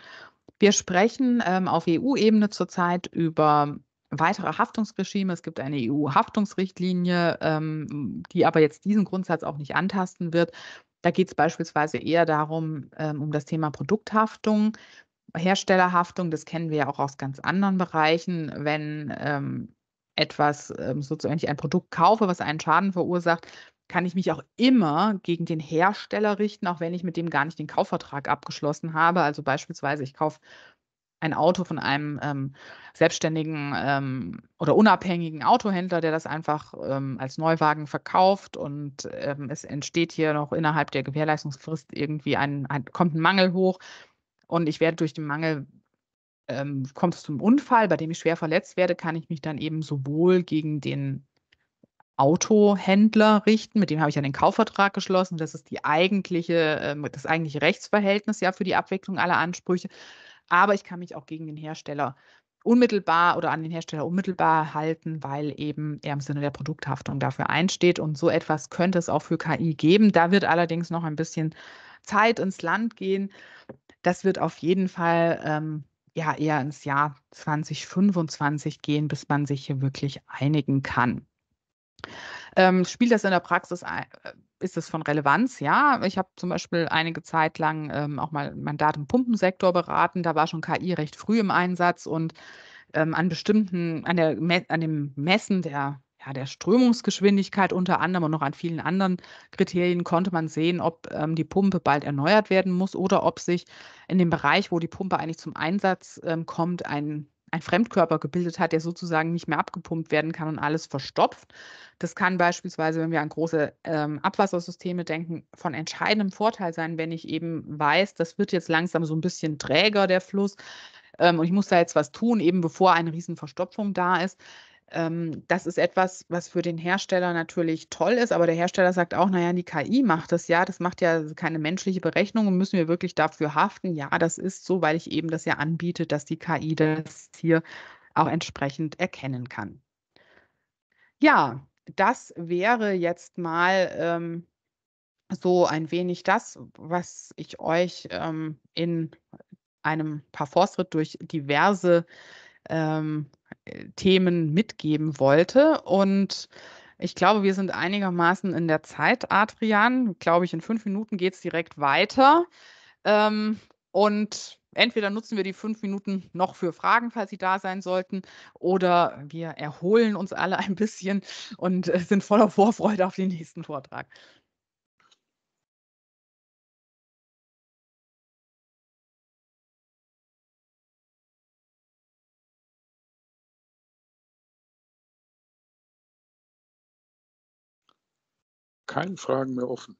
Wir sprechen ähm, auf EU-Ebene zurzeit über weitere Haftungsregime. Es gibt eine EU-Haftungsrichtlinie, ähm, die aber jetzt diesen Grundsatz auch nicht antasten wird. Da geht es beispielsweise eher darum, ähm, um das Thema Produkthaftung, Herstellerhaftung. Das kennen wir ja auch aus ganz anderen Bereichen. Wenn ähm, etwas, ähm, sozusagen ich ein Produkt kaufe, was einen Schaden verursacht, kann ich mich auch immer gegen den Hersteller richten, auch wenn ich mit dem gar nicht den Kaufvertrag abgeschlossen habe. Also beispielsweise, ich kaufe ein Auto von einem ähm, selbstständigen ähm, oder unabhängigen Autohändler, der das einfach ähm, als Neuwagen verkauft und ähm, es entsteht hier noch innerhalb der Gewährleistungsfrist irgendwie ein, ein, kommt ein Mangel hoch und ich werde durch den Mangel ähm, kommt es zum Unfall, bei dem ich schwer verletzt werde, kann ich mich dann eben sowohl gegen den Autohändler richten, mit dem habe ich ja den Kaufvertrag geschlossen. Das ist die eigentliche, ähm, das eigentliche Rechtsverhältnis ja für die Abwicklung aller Ansprüche aber ich kann mich auch gegen den Hersteller unmittelbar oder an den Hersteller unmittelbar halten, weil eben er im Sinne der Produkthaftung dafür einsteht. Und so etwas könnte es auch für KI geben. Da wird allerdings noch ein bisschen Zeit ins Land gehen. Das wird auf jeden Fall ähm, ja eher ins Jahr 2025 gehen, bis man sich hier wirklich einigen kann. Ähm, spielt das in der Praxis ein, äh, ist es von Relevanz? Ja, ich habe zum Beispiel einige Zeit lang ähm, auch mal Mandat im Pumpensektor beraten. Da war schon KI recht früh im Einsatz und ähm, an bestimmten, an, der, an dem Messen der, ja, der Strömungsgeschwindigkeit unter anderem und noch an vielen anderen Kriterien konnte man sehen, ob ähm, die Pumpe bald erneuert werden muss oder ob sich in dem Bereich, wo die Pumpe eigentlich zum Einsatz ähm, kommt, ein ein Fremdkörper gebildet hat, der sozusagen nicht mehr abgepumpt werden kann und alles verstopft. Das kann beispielsweise, wenn wir an große ähm, Abwassersysteme denken, von entscheidendem Vorteil sein, wenn ich eben weiß, das wird jetzt langsam so ein bisschen träger, der Fluss. Ähm, und ich muss da jetzt was tun, eben bevor eine Riesenverstopfung da ist. Ähm, das ist etwas, was für den Hersteller natürlich toll ist, aber der Hersteller sagt auch, naja, die KI macht das ja, das macht ja keine menschliche Berechnung und müssen wir wirklich dafür haften. Ja, das ist so, weil ich eben das ja anbiete, dass die KI das hier auch entsprechend erkennen kann. Ja, das wäre jetzt mal ähm, so ein wenig das, was ich euch ähm, in einem Parforce-Ritt durch diverse ähm, äh, Themen mitgeben wollte. Und ich glaube, wir sind einigermaßen in der Zeit, Adrian. Glaube ich, in fünf Minuten geht es direkt weiter. Ähm, und entweder nutzen wir die fünf Minuten noch für Fragen, falls sie da sein sollten, oder wir erholen uns alle ein bisschen und äh, sind voller Vorfreude auf den nächsten Vortrag. keine Fragen mehr offen.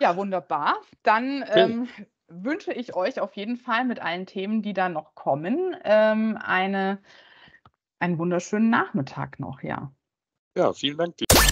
Ja, wunderbar. Dann okay. ähm, wünsche ich euch auf jeden Fall mit allen Themen, die da noch kommen, ähm, eine, einen wunderschönen Nachmittag noch, ja. Ja, vielen Dank.